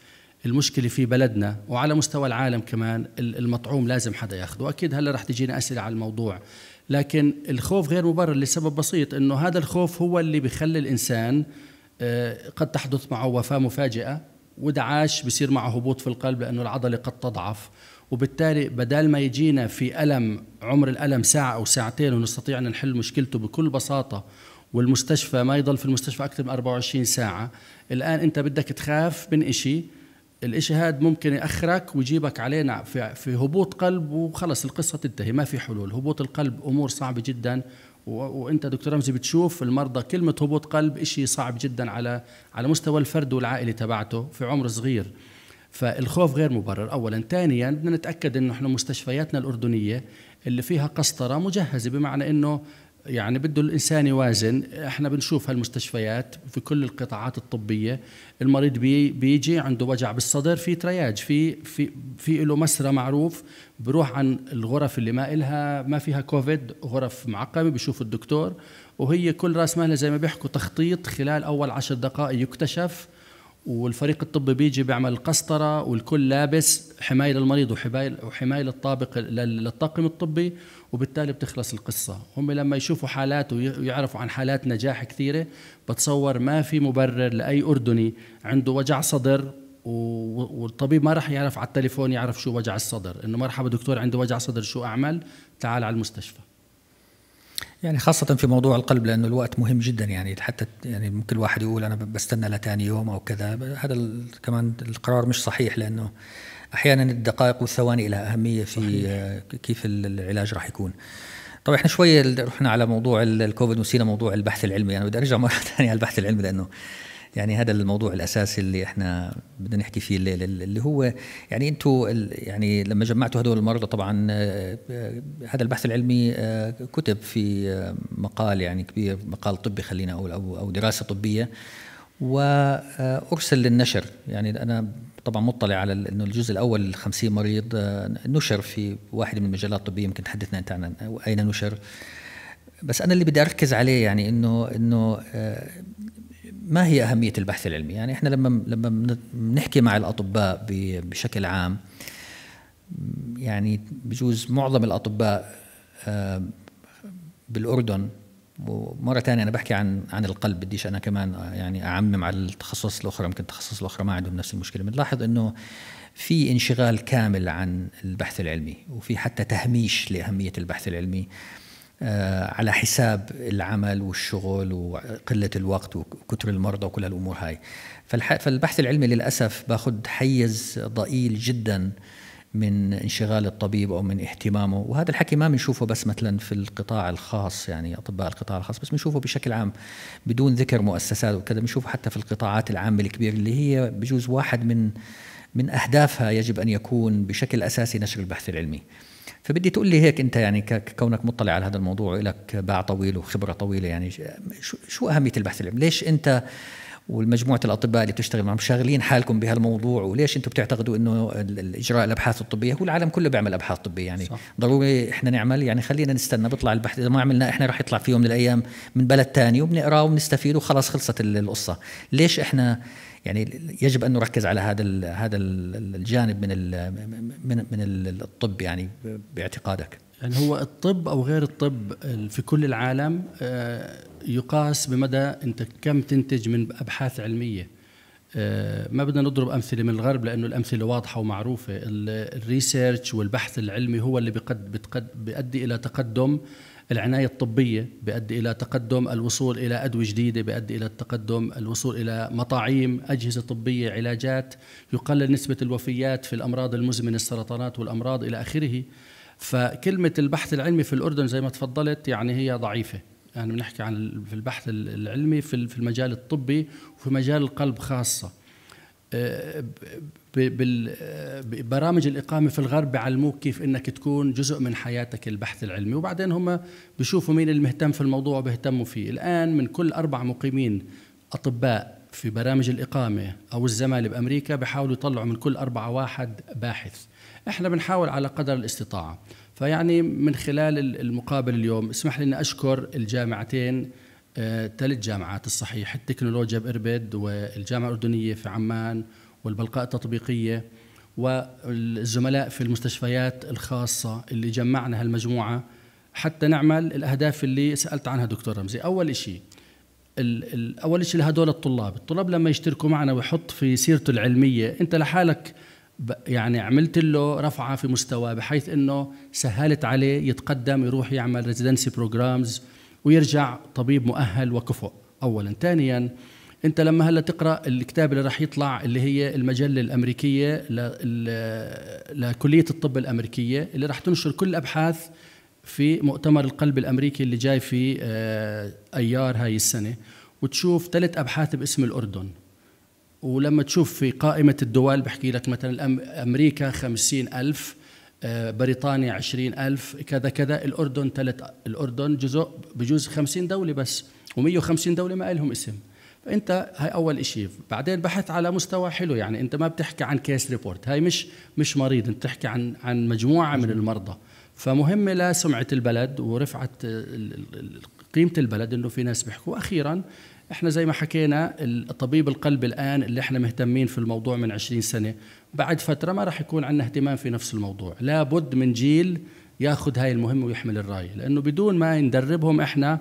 المشكله في بلدنا وعلى مستوى العالم كمان المطعوم لازم حدا ياخده اكيد هلا رح تجينا اسئله على الموضوع لكن الخوف غير مبرر لسبب بسيط انه هذا الخوف هو اللي بخلي الانسان آه، قد تحدث معه وفاه مفاجئه ودعاش بصير معه هبوط في القلب لانه العضله قد تضعف وبالتالي بدال ما يجينا في الم عمر الالم ساعه او ساعتين ونستطيع ان نحل مشكلته بكل بساطه والمستشفى ما يضل في المستشفى اكثر من 24 ساعه الان انت بدك تخاف من شيء الإشي هاد ممكن يأخرك ويجيبك علينا في, في هبوط قلب وخلص القصة تنتهي ما في حلول هبوط القلب أمور صعبة جدا وانت دكتور رمزي بتشوف المرضى كلمه هبوط قلب إشي صعب جدا على على مستوى الفرد والعائله تبعته في عمر صغير فالخوف غير مبرر اولا ثانيا بدنا نتاكد انه احنا مستشفياتنا الاردنيه اللي فيها قسطره مجهزه بمعنى انه يعني بده الانسان يوازن احنا بنشوف هالمستشفيات في كل القطاعات الطبيه المريض بي بيجي عنده وجع بالصدر في ترياج في في في له مسرى معروف بروح عن الغرف اللي ما إلها ما فيها كوفيد غرف معقمه بشوف الدكتور وهي كل راس مالها زي ما بيحكوا تخطيط خلال اول عشر دقائق يكتشف والفريق الطبي بيجي بيعمل قسطره والكل لابس حمايه للمريض وحمايه للطابق للطاقم الطبي وبالتالي بتخلص القصة هم لما يشوفوا حالات ويعرفوا عن حالات نجاح كثيرة بتصور ما في مبرر لأي أردني عنده وجع صدر والطبيب ما راح يعرف على التليفون يعرف شو وجع الصدر انه مرحبا دكتور عندي وجع صدر شو اعمل تعال على المستشفى يعني خاصة في موضوع القلب لأنه الوقت مهم جدا يعني حتى يعني ممكن الواحد يقول أنا بستنى لتاني يوم أو كذا هذا كمان القرار مش صحيح لأنه احيانا الدقائق والثواني لها اهميه في آه، كيف العلاج راح يكون طبعا احنا شويه رحنا على موضوع الكوفيد ونسينا موضوع البحث العلمي انا بدي ارجع [laughs] مره ثانيه على البحث العلمي لانه يعني هذا الموضوع الاساسي اللي احنا بدنا نحكي فيه الليله اللي هو يعني انتم يعني لما جمعتوا هدول المرضى طبعا آه، آه، هذا البحث العلمي كتب في مقال يعني كبير مقال طبي خلينا اقول او او دراسه طبيه وارسل للنشر يعني انا طبعا مطلع على انه الجزء الاول 50 مريض آه، نشر في واحد من المجلات الطبيه يمكن تحدثنا انت عن اين نشر بس انا اللي بدي اركز عليه يعني انه انه آه، ما هي اهميه البحث العلمي يعني احنا لما لما بنحكي مع الاطباء بشكل عام يعني بجوز معظم الاطباء آه، بالاردن ومره ثانيه انا بحكي عن عن القلب بديش انا كمان آه، يعني اعمم على التخصص الاخرى يمكن التخصص الاخرى ما عندهم نفس المشكله بنلاحظ انه في انشغال كامل عن البحث العلمي وفي حتى تهميش لاهميه البحث العلمي آه، على حساب العمل والشغل وقلة الوقت وكثر المرضى وكل هالأمور هاي فالبحث العلمي للأسف باخد حيز ضئيل جدا من انشغال الطبيب او من اهتمامه وهذا الحكي ما بنشوفه بس مثلا في القطاع الخاص يعني اطباء القطاع الخاص بس بنشوفه بشكل عام بدون ذكر مؤسسات وكذا بنشوفه حتى في القطاعات العامه الكبيره اللي هي بجوز واحد من من اهدافها يجب ان يكون بشكل اساسي نشر البحث العلمي فبدي تقول لي هيك انت يعني كونك مطلع على هذا الموضوع ولك باع طويل وخبره طويله يعني شو اهميه البحث العلمي ليش انت والمجموعه الاطباء اللي بتشتغل معهم شغلين حالكم بهالموضوع وليش انتم بتعتقدوا انه اجراء الابحاث الطبيه هو العالم كله بيعمل ابحاث طبيه يعني صح. ضروري احنا نعمل يعني خلينا نستنى بيطلع البحث اذا ما عملنا احنا راح يطلع في يوم من الايام من بلد ثاني وبنقرأ وبنستفيد وخلاص خلصت القصه ليش احنا يعني يجب ان نركز على هذا هذا الجانب من من من الطب يعني باعتقادك اللي هو الطب او غير الطب في كل العالم آه، يقاس بمدى انت كم تنتج من ابحاث علميه آه، ما بدنا نضرب امثله من الغرب لانه الامثله واضحه ومعروفه الريسيرش والبحث العلمي هو اللي بقد بتقد بيؤدي الى تقدم العنايه الطبيه بيؤدي الى تقدم الوصول الى ادويه جديده بيؤدي الى التقدم الوصول الى مطاعيم اجهزه طبيه علاجات يقلل نسبه الوفيات في الامراض المزمنه السرطانات والامراض الى اخره فكلمة البحث العلمي في الأردن زي ما تفضلت يعني هي ضعيفة يعني بنحكي عن في البحث العلمي في المجال الطبي وفي مجال القلب خاصة آه، ببرامج آه، الإقامة في الغرب بيعلموك كيف أنك تكون جزء من حياتك البحث العلمي وبعدين هم بيشوفوا مين المهتم في الموضوع وبيهتموا فيه الآن من كل أربع مقيمين أطباء في برامج الإقامة أو الزمالة بأمريكا بحاولوا يطلعوا من كل أربعة واحد باحث احنا بنحاول على قدر الاستطاعه فيعني من خلال المقابل اليوم اسمح لي اني اشكر الجامعتين آه، ثلاث جامعات الصحيح التكنولوجيا بإربد والجامعة الأردنية في عمان والبلقاء التطبيقية والزملاء في المستشفيات الخاصة اللي جمعنا هالمجموعة حتى نعمل الأهداف اللي سألت عنها دكتور رمزي أول شيء أول شيء لهدول الطلاب الطلاب لما يشتركوا معنا ويحط في سيرته العلمية أنت لحالك يعني عملت له رفعه في مستواه بحيث انه سهلت عليه يتقدم يروح يعمل ريزيدنسي بروجرامز ويرجع طبيب مؤهل وكفؤ اولا ثانيا انت لما هلا تقرا الكتاب اللي راح يطلع اللي هي المجله الامريكيه لكليه الطب الامريكيه اللي راح تنشر كل الابحاث في مؤتمر القلب الامريكي اللي جاي في آه، ايار هاي السنه وتشوف ثلاث ابحاث باسم الاردن ولما تشوف في قائمة الدول بحكي لك مثلا أمريكا خمسين ألف آه، بريطانيا عشرين ألف كذا كذا الأردن ثلاث الأردن جزء بجوز خمسين دولة بس و150 دولة ما لهم اسم فأنت هاي أول شيء بعدين بحث على مستوى حلو يعني أنت ما بتحكي عن كيس ريبورت هاي مش مش مريض أنت بتحكي عن عن مجموعة من المرضى فمهمة لسمعة البلد ورفعة قيمة البلد أنه في ناس بيحكوا أخيراً احنا زي ما حكينا الطبيب القلب الان اللي احنا مهتمين في الموضوع من 20 سنه بعد فتره ما راح يكون عندنا اهتمام في نفس الموضوع لابد من جيل ياخذ هاي المهمه ويحمل الرايه لانه بدون ما ندربهم احنا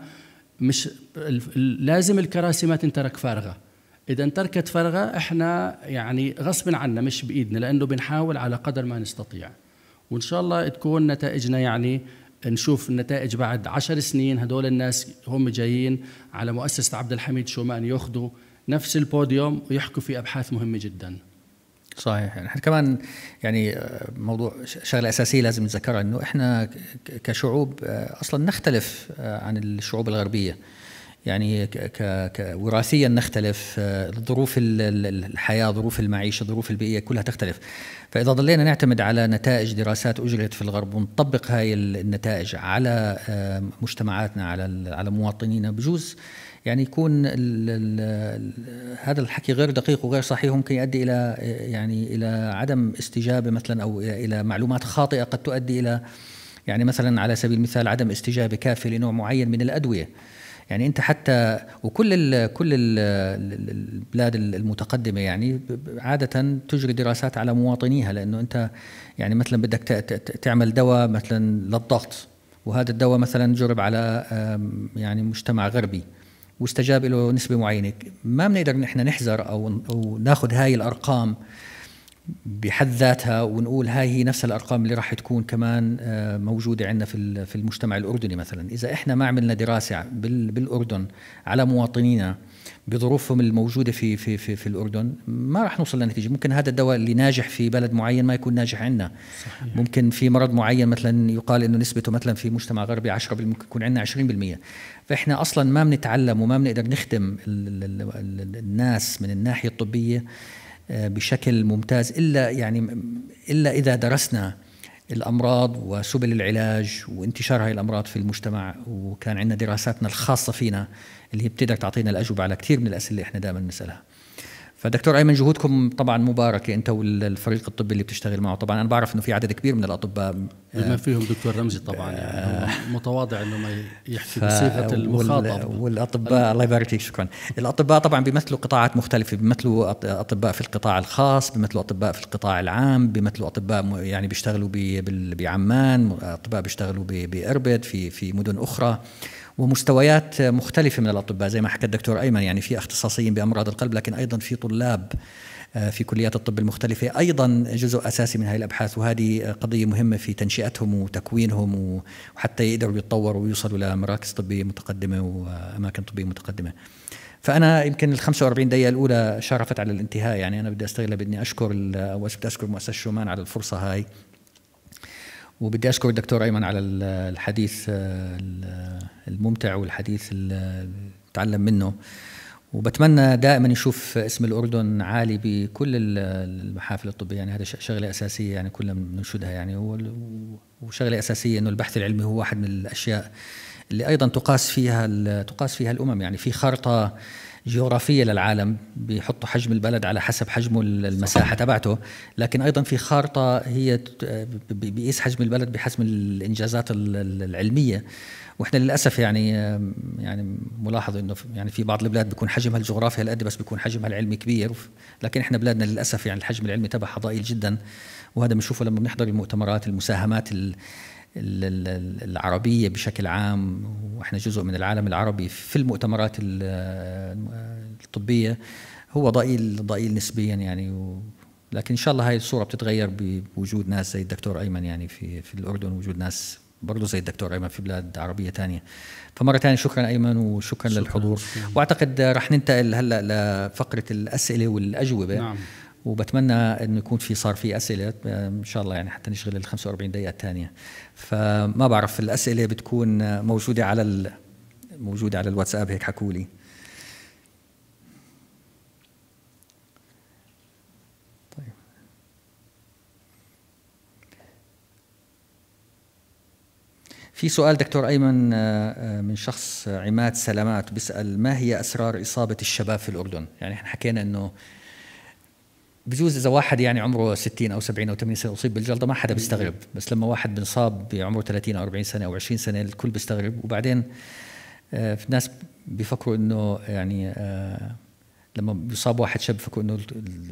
مش لازم الكراسي ما تنترك فارغه اذا انتركت فارغه احنا يعني غصب عنا مش بايدنا لانه بنحاول على قدر ما نستطيع وان شاء الله تكون نتائجنا يعني نشوف النتائج بعد عشر سنين هدول الناس هم جايين على مؤسسة عبد الحميد شومان ياخذوا نفس البوديوم ويحكوا في أبحاث مهمة جدا صحيح يعني كمان يعني موضوع شغله اساسيه لازم نتذكرها انه احنا كشعوب آه، اصلا نختلف آه، عن الشعوب الغربيه يعني وراثيا نختلف آه، ظروف الحياة ظروف المعيشة ظروف البيئية كلها تختلف فإذا ضلينا نعتمد على نتائج دراسات أجريت في الغرب ونطبق هاي النتائج على آه، مجتمعاتنا على على مواطنينا بجوز يعني يكون الـ الـ هذا الحكي غير دقيق وغير صحيح ممكن يؤدي الى يعني الى عدم استجابه مثلا او الى معلومات خاطئه قد تؤدي الى يعني مثلا على سبيل المثال عدم استجابه كافيه لنوع معين من الادويه يعني انت حتى وكل الـ كل الـ البلاد المتقدمه يعني عاده تجري دراسات على مواطنيها لانه انت يعني مثلا بدك تعمل دواء مثلا للضغط وهذا الدواء مثلا جرب على يعني مجتمع غربي واستجاب له نسبه معينه ما بنقدر نحن نحذر او او ناخذ هاي الارقام بحد ذاتها ونقول هاي هي نفس الارقام اللي راح تكون كمان آه، موجوده عندنا في في المجتمع الاردني مثلا اذا احنا ما عملنا دراسه بالاردن على مواطنينا بظروفهم الموجوده في في في, في الاردن ما راح نوصل لنتيجه ممكن هذا الدواء اللي ناجح في بلد معين ما يكون ناجح عندنا صحيح. ممكن في مرض معين مثلا يقال انه نسبته مثلا في مجتمع غربي 10% ممكن يكون عندنا 20% فاحنا اصلا ما بنتعلم وما بنقدر نخدم الناس من الناحيه الطبيه بشكل ممتاز الا يعني الا اذا درسنا الامراض وسبل العلاج وانتشار هاي الامراض في المجتمع وكان عندنا دراساتنا الخاصه فينا اللي بتقدر تعطينا الاجوبه على كثير من الاسئله اللي احنا دائما بنسالها. فدكتور ايمن جهودكم طبعا مباركه انت والفريق الطبي اللي بتشتغل معه طبعا انا بعرف انه في عدد كبير من الاطباء آه، بما فيهم دكتور رمزي طبعا يعني آه، متواضع انه ما يحكي ف... بصيغه المخاطب والاطباء الله يبارك فيك شكرا الاطباء طبعا بيمثلوا قطاعات مختلفه بيمثلوا اطباء في القطاع الخاص بيمثلوا اطباء في القطاع العام بيمثلوا اطباء يعني بيشتغلوا بعمان اطباء بيشتغلوا باربد في في مدن اخرى ومستويات مختلفه من الاطباء زي ما حكى الدكتور ايمن يعني في اختصاصيين بامراض القلب لكن ايضا في طلاب آه، في كليات الطب المختلفة أيضا جزء أساسي من هذه الأبحاث وهذه قضية مهمة في تنشئتهم وتكوينهم وحتى يقدروا يتطوروا ويوصلوا لمراكز طبية متقدمة وأماكن طبية متقدمة فأنا يمكن ال 45 دقيقة الأولى شرفت على الانتهاء يعني أنا بدي أستغلها بإني أشكر أول بدي أشكر مؤسسة شومان على الفرصة هاي وبدي اشكر الدكتور ايمن على الحديث آه، الممتع والحديث اللي تعلم منه وبتمنى دائما يشوف اسم الاردن عالي بكل المحافل الطبيه يعني هذا شغله اساسيه يعني كلنا بننشدها يعني وشغله اساسيه انه البحث العلمي هو واحد من الاشياء اللي ايضا تقاس فيها تقاس فيها الامم يعني في خرطه جغرافية للعالم بيحطوا حجم البلد على حسب حجمه المساحة تبعته لكن أيضا في خارطة هي بيقيس حجم البلد بحسب الإنجازات العلمية واحنا للاسف يعني يعني ملاحظ انه يعني في بعض البلاد بيكون حجمها الجغرافي هالقد بس بيكون حجمها العلمي كبير لكن احنا بلادنا للاسف يعني الحجم العلمي تبعها ضئيل جدا وهذا بنشوفه لما بنحضر المؤتمرات المساهمات العربية بشكل عام وإحنا جزء من العالم العربي في المؤتمرات الطبية هو ضئيل ضئيل نسبيا يعني و لكن ان شاء الله هاي الصوره بتتغير بوجود ناس زي الدكتور ايمن يعني في في الاردن وجود ناس برضه زي الدكتور ايمن في بلاد عربيه ثانيه فمره ثانيه شكرا ايمن وشكرا شكرا للحضور شكرا. واعتقد رح ننتقل هلا لفقره الاسئله والاجوبه نعم. وبتمنى انه يكون في صار في اسئله آه، ان شاء الله يعني حتى نشغل ال 45 دقيقه الثانيه فما بعرف الاسئله بتكون موجوده على ال... موجوده على الواتساب هيك حكوا لي طيب. في سؤال دكتور أيمن آه، آه، من شخص عماد سلامات بيسأل ما هي أسرار إصابة الشباب في الأردن؟ يعني احنا حكينا أنه بجوز اذا واحد يعني عمره 60 او 70 او 80 سنه اصيب بالجلطه ما حدا بيستغرب بس لما واحد بنصاب بعمره 30 او 40 سنه او 20 سنه الكل بيستغرب وبعدين آه، في ناس بيفكروا انه يعني آه، لما بيصاب واحد شاب بفكروا انه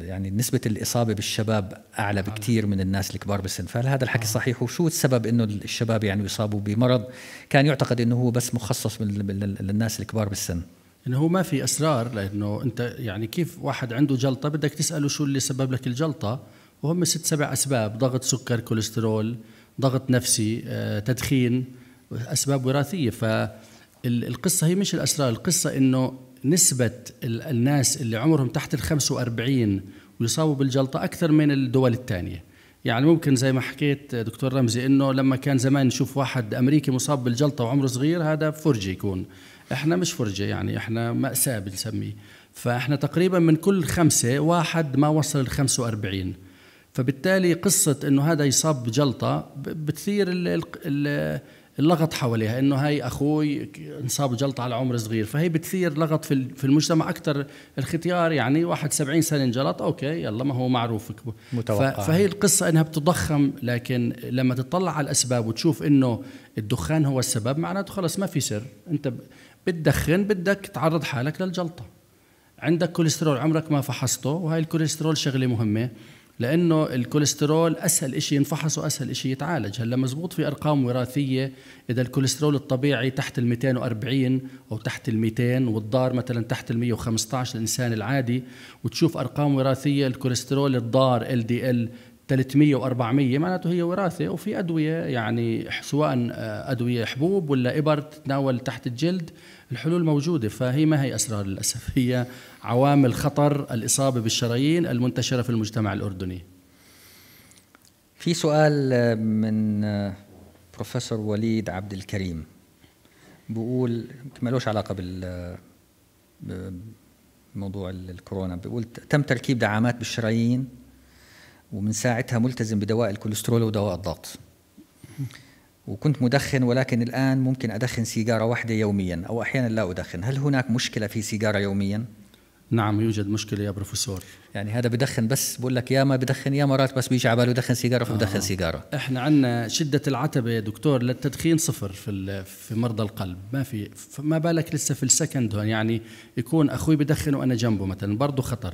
يعني نسبه الاصابه بالشباب اعلى بكثير من الناس الكبار بالسن فهل هذا الحكي آه. صحيح وشو السبب انه الشباب يعني يصابوا بمرض كان يعتقد انه هو بس مخصص للناس الكبار بالسن انه هو ما في اسرار لانه انت يعني كيف واحد عنده جلطه بدك تساله شو اللي سبب لك الجلطه وهم ست سبع اسباب ضغط سكر كوليسترول ضغط نفسي آه، تدخين اسباب وراثيه فالقصه هي مش الاسرار القصه انه نسبة الناس اللي عمرهم تحت ال 45 ويصابوا بالجلطة أكثر من الدول الثانية يعني ممكن زي ما حكيت آه، دكتور رمزي انه لما كان زمان نشوف واحد امريكي مصاب بالجلطه وعمره صغير هذا فرجي يكون احنا مش فرجه يعني احنا ماساه بنسميه فاحنا تقريبا من كل خمسه واحد ما وصل ال 45 فبالتالي قصه انه هذا يصاب بجلطه بتثير اللغط حواليها انه هاي اخوي انصاب جلطه على عمر صغير فهي بتثير لغط في المجتمع اكثر الختيار يعني واحد 70 سنه انجلط اوكي يلا ما هو معروف متوقع فهي القصه انها بتضخم لكن لما تطلع على الاسباب وتشوف انه الدخان هو السبب معناته خلص ما في سر انت بتدخن بدك تعرض حالك للجلطه عندك كوليسترول عمرك ما فحصته وهي الكوليسترول شغله مهمه لانه الكوليسترول اسهل شيء ينفحص واسهل شيء يتعالج هلا مزبوط في ارقام وراثيه اذا الكوليسترول الطبيعي تحت ال 240 او تحت ال 200 والضار مثلا تحت ال 115 الانسان العادي وتشوف ارقام وراثيه الكوليسترول الضار LDL 300 و400 معناته هي وراثه وفي ادويه يعني سواء آه، ادويه حبوب ولا ابر تتناول تحت الجلد الحلول موجوده فهي ما هي اسرار للاسف هي عوامل خطر الاصابه بالشرايين المنتشره في المجتمع الاردني في سؤال آه، من آه، بروفيسور وليد عبد الكريم بقول ملوش علاقه بال موضوع الكورونا بيقول تم تركيب دعامات بالشرايين ومن ساعتها ملتزم بدواء الكوليسترول ودواء الضغط وكنت مدخن ولكن الآن ممكن أدخن سيجارة واحدة يوميا أو أحيانا لا أدخن هل هناك مشكلة في سيجارة يوميا؟ نعم يوجد مشكلة يا بروفيسور يعني هذا بدخن بس بقول لك يا ما بدخن يا مرات بس بيجي على باله سيجارة فبدخن آه. سيجارة احنا عندنا شدة العتبة يا دكتور للتدخين صفر في في مرضى القلب ما في ما بالك لسه في السكند هون يعني يكون اخوي بدخن وانا جنبه مثلا برضه خطر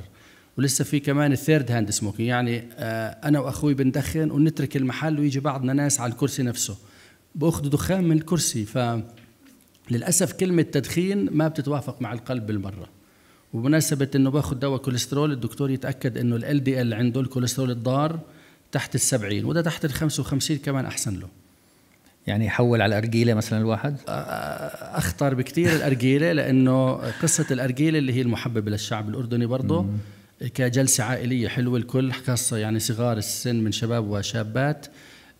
ولسه في كمان الثيرد هاند سموكينج يعني آه، انا واخوي بندخن ونترك المحل ويجي بعضنا ناس على الكرسي نفسه باخذوا دخان من الكرسي ف للاسف كلمه تدخين ما بتتوافق مع القلب بالمره وبمناسبه انه باخذ دواء كوليسترول الدكتور يتاكد انه ال دي ال عنده الكوليسترول الضار تحت ال 70 وده تحت ال 55 كمان احسن له يعني يحول على الارجيله مثلا الواحد؟ آه، آه، اخطر بكثير الارجيله لانه قصه الارجيله اللي هي المحببه للشعب الاردني برضه كجلسة عائلية حلوة الكل خاصة يعني صغار السن من شباب وشابات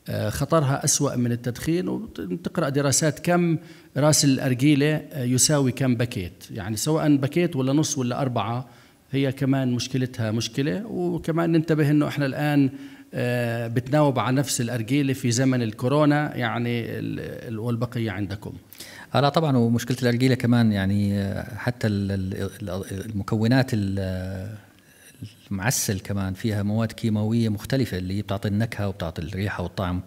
آه، خطرها أسوأ من التدخين وتقرأ دراسات كم راس الأرجيلة آه، يساوي كم باكيت يعني سواء باكيت ولا نص ولا أربعة هي كمان مشكلتها مشكلة وكمان ننتبه أنه إحنا الآن آه، بتناوب على نفس الأرجيلة في زمن الكورونا يعني والبقية عندكم لا طبعا ومشكله الارجيله كمان يعني حتى المكونات معسل كمان فيها مواد كيماويه مختلفه اللي بتعطي النكهه وبتعطي الريحه والطعم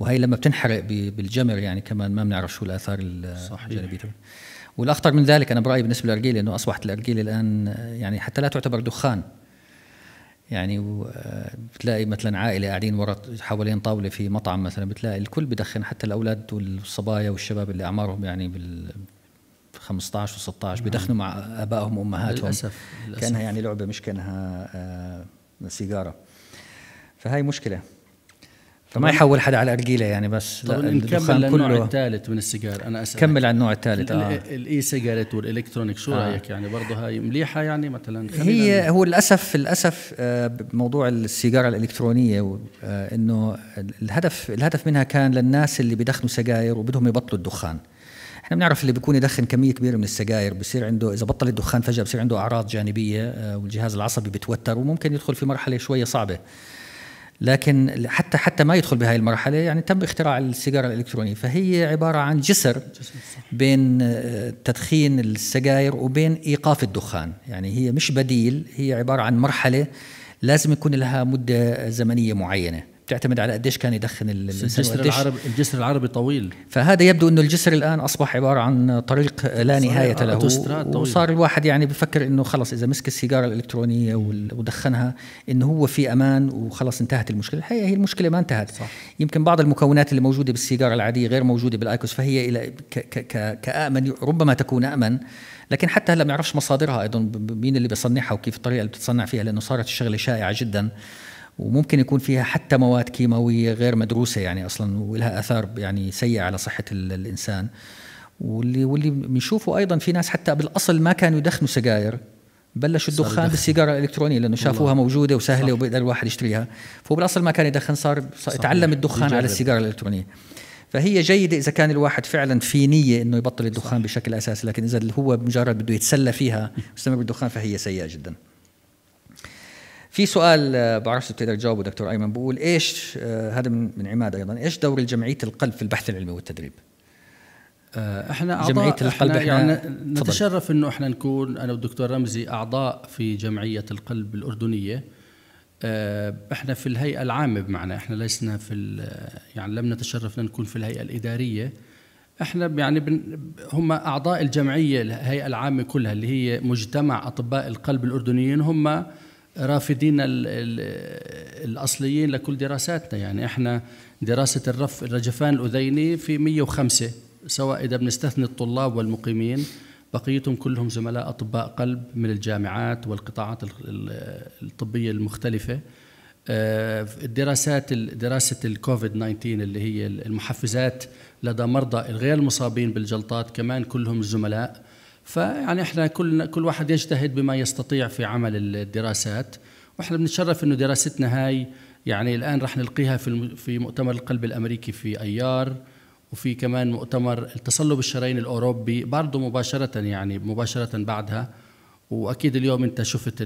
وهي لما بتنحرق بالجمر يعني كمان ما بنعرف شو الاثار الجانبيه والاخطر من ذلك انا برايي بالنسبه للارجيله انه اصبحت الارجيله الان يعني حتى لا تعتبر دخان يعني بتلاقي مثلا عائله قاعدين ورا حوالين طاوله في مطعم مثلا بتلاقي الكل بدخن حتى الاولاد والصبايا والشباب اللي اعمارهم يعني بال 15 و16 نعم. بيدخنوا مع ابائهم وامهاتهم للأسف. للأسف. كانها يعني لعبه مش كانها آه، سيجاره فهي مشكله فما يحول حدا على ارجيله يعني بس لا نكمل النوع الثالث من السيجار انا اسف كمل على النوع الثالث اه الاي سيجارات والالكترونيك شو آه. رايك يعني برضه هاي مليحه يعني مثلا هي هو للاسف للاسف آه، موضوع السيجاره الالكترونيه آه، انه الهدف الهدف منها كان للناس اللي بيدخنوا سجاير وبدهم يبطلوا الدخان احنا بنعرف اللي بيكون يدخن كميه كبيره من السجاير بصير عنده اذا بطل الدخان فجاه بصير عنده اعراض جانبيه آه، والجهاز العصبي بتوتر وممكن يدخل في مرحله شويه صعبه لكن حتى حتى ما يدخل بهاي المرحله يعني تم اختراع السيجاره الالكترونيه فهي عباره عن جسر بين آه، تدخين السجاير وبين ايقاف الدخان يعني هي مش بديل هي عباره عن مرحله لازم يكون لها مده زمنيه معينه بتعتمد على قديش كان يدخن الجسر العربي الجسر العربي طويل فهذا يبدو انه الجسر الان اصبح عباره عن طريق لا نهايه له وصار الواحد يعني بفكر انه خلص اذا مسك السيجاره الالكترونيه ودخنها انه هو في امان وخلص انتهت المشكله الحقيقه هي المشكله ما انتهت صح. يمكن بعض المكونات اللي موجوده بالسيجاره العاديه غير موجوده بالايكوس فهي الى كامن ربما تكون امن لكن حتى هلا ما بنعرفش مصادرها ايضا مين اللي بيصنعها وكيف الطريقه اللي بتتصنع فيها لانه صارت الشغله شائعه جدا وممكن يكون فيها حتى مواد كيماويه غير مدروسه يعني اصلا ولها اثار يعني سيئه على صحه الانسان واللي واللي بنشوفه ايضا في ناس حتى بالاصل ما كانوا يدخنوا سجاير بلشوا الدخان بالسيجاره الالكترونيه لانه شافوها موجوده وسهله وبيقدر الواحد يشتريها فهو بالاصل ما كان يدخن صار, صار تعلم الدخان يجرب. على السيجاره الالكترونيه فهي جيدة إذا كان الواحد فعلا في نية إنه يبطل الدخان صح. بشكل أساسي لكن إذا هو مجرد بده يتسلى فيها مستمر بالدخان فهي سيئة جدا في سؤال آه، بعرفش بتقدر تجاوبه دكتور ايمن بقول ايش آه، هذا من عماد ايضا ايش دور الجمعيه القلب في البحث العلمي والتدريب؟ آه، احنا اعضاء جمعيه القلب يعني احنا, يعني نتشرف انه احنا نكون انا والدكتور رمزي اعضاء في جمعيه القلب الاردنيه احنا في الهيئه العامه بمعنى احنا لسنا في يعني لم نتشرف ان نكون في الهيئه الاداريه احنا يعني بن هم اعضاء الجمعيه الهيئه العامه كلها اللي هي مجتمع اطباء القلب الاردنيين هم رافدين الـ الـ الاصليين لكل دراساتنا يعني احنا دراسه الرف الرجفان الاذيني في 105 سواء اذا بنستثني الطلاب والمقيمين بقيتهم كلهم زملاء اطباء قلب من الجامعات والقطاعات الطبيه المختلفه آه، الدراسات دراسه الكوفيد 19 اللي هي المحفزات لدى مرضى الغير المصابين بالجلطات كمان كلهم زملاء فيعني احنا كل كل واحد يجتهد بما يستطيع في عمل الدراسات واحنا بنتشرف انه دراستنا هاي يعني الان راح نلقيها في في مؤتمر القلب الامريكي في ايار وفي كمان مؤتمر التصلب الشرايين الاوروبي برضه مباشره يعني مباشره بعدها واكيد اليوم انت شفت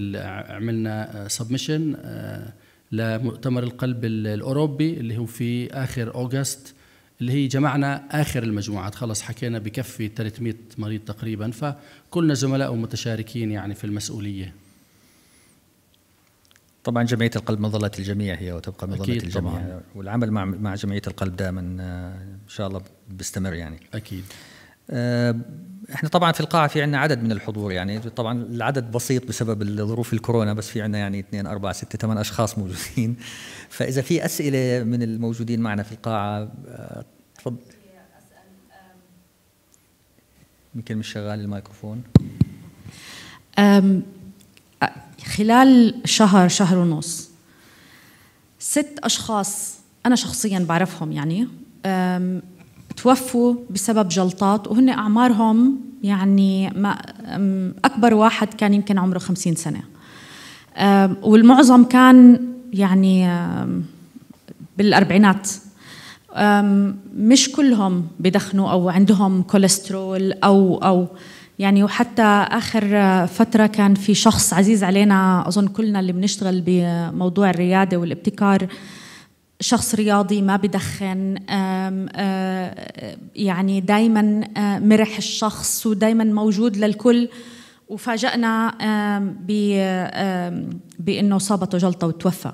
عملنا سبمشن آه، لمؤتمر القلب الاوروبي اللي هو في اخر اوغست اللي هي جمعنا اخر المجموعات خلص حكينا بكفي 300 مريض تقريبا فكلنا زملاء ومتشاركين يعني في المسؤوليه طبعا جمعيه القلب مظله الجميع هي وتبقى مظله الجميع طبعاً. والعمل مع مع جمعيه القلب دائما آه، ان شاء الله بيستمر يعني اكيد أه احنا طبعا في القاعه في عندنا عدد من الحضور يعني طبعا العدد بسيط بسبب ظروف الكورونا بس في عندنا يعني 2 4 6 8 اشخاص موجودين [laughs] فاذا في اسئله من الموجودين معنا في القاعه آه، تفضل يمكن مش شغال الميكروفون خلال شهر شهر ونص ست اشخاص انا شخصيا بعرفهم يعني توفوا بسبب جلطات وهن أعمارهم يعني ما أكبر واحد كان يمكن عمره خمسين سنة والمعظم كان يعني بالأربعينات مش كلهم بدخنوا أو عندهم كوليسترول أو أو يعني وحتى آخر فترة كان في شخص عزيز علينا أظن كلنا اللي بنشتغل بموضوع الريادة والابتكار شخص رياضي ما بدخن يعني دايما مرح الشخص ودايما موجود للكل وفاجأنا بأنه صابته جلطة وتوفى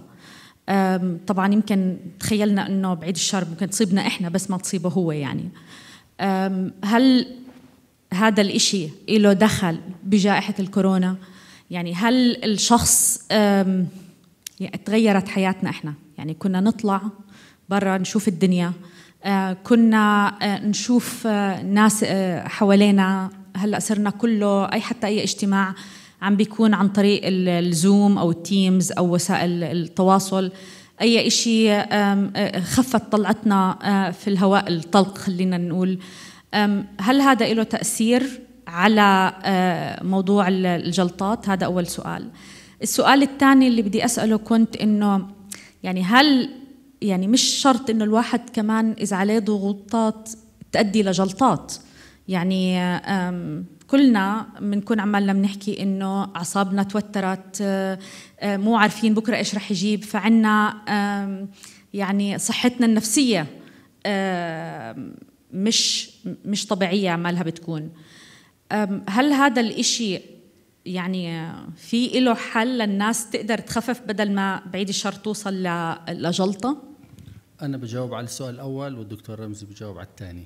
طبعا يمكن تخيلنا أنه بعيد الشر ممكن تصيبنا إحنا بس ما تصيبه هو يعني هل هذا الإشي له دخل بجائحة الكورونا يعني هل الشخص تغيرت حياتنا إحنا يعني كنا نطلع برا نشوف الدنيا آه، كنا آه، نشوف آه، ناس حوالينا هلا صرنا كله اي حتى اي اجتماع عم بيكون عن طريق الزوم او التيمز او وسائل التواصل اي شيء خفت طلعتنا في الهواء الطلق خلينا نقول هل هذا له تاثير على موضوع الجلطات هذا اول سؤال السؤال الثاني اللي بدي اساله كنت انه يعني هل يعني مش شرط انه الواحد كمان اذا عليه ضغوطات تؤدي لجلطات يعني كلنا بنكون عمالنا بنحكي انه اعصابنا توترت آه، آه، مو عارفين بكره ايش رح يجيب فعنا يعني صحتنا النفسيه مش مش طبيعيه عمالها بتكون هل هذا الإشي يعني في له حل للناس تقدر تخفف بدل ما بعيد الشر توصل لجلطه؟ انا بجاوب على السؤال الاول والدكتور رمزي بجاوب على الثاني.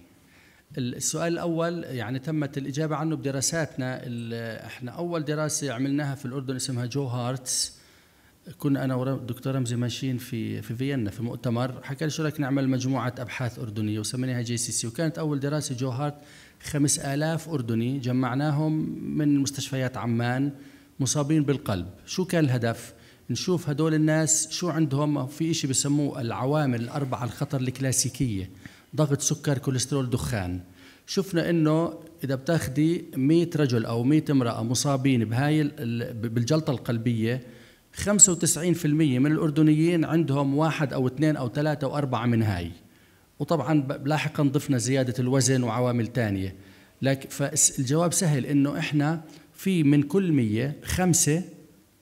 السؤال الاول يعني تمت الاجابه عنه بدراساتنا احنا اول دراسه عملناها في الاردن اسمها جو هارتس كنا انا والدكتور رمزي ماشيين في في فيينا في مؤتمر حكى لي شو رايك نعمل مجموعه ابحاث اردنيه وسميناها جي سي سي وكانت اول دراسه جو هارت خمس آلاف أردني جمعناهم من مستشفيات عمان مصابين بالقلب شو كان الهدف؟ نشوف هدول الناس شو عندهم في شيء بسموه العوامل الأربعة الخطر الكلاسيكية ضغط سكر كوليسترول دخان شفنا انه اذا بتاخدي 100 رجل او 100 امراه مصابين بهاي بالجلطه القلبيه 95% من الاردنيين عندهم واحد او اثنين او ثلاثه واربعه من هاي وطبعا لاحقا ضفنا زياده الوزن وعوامل ثانيه لكن فالجواب سهل انه احنا في من كل 100 خمسه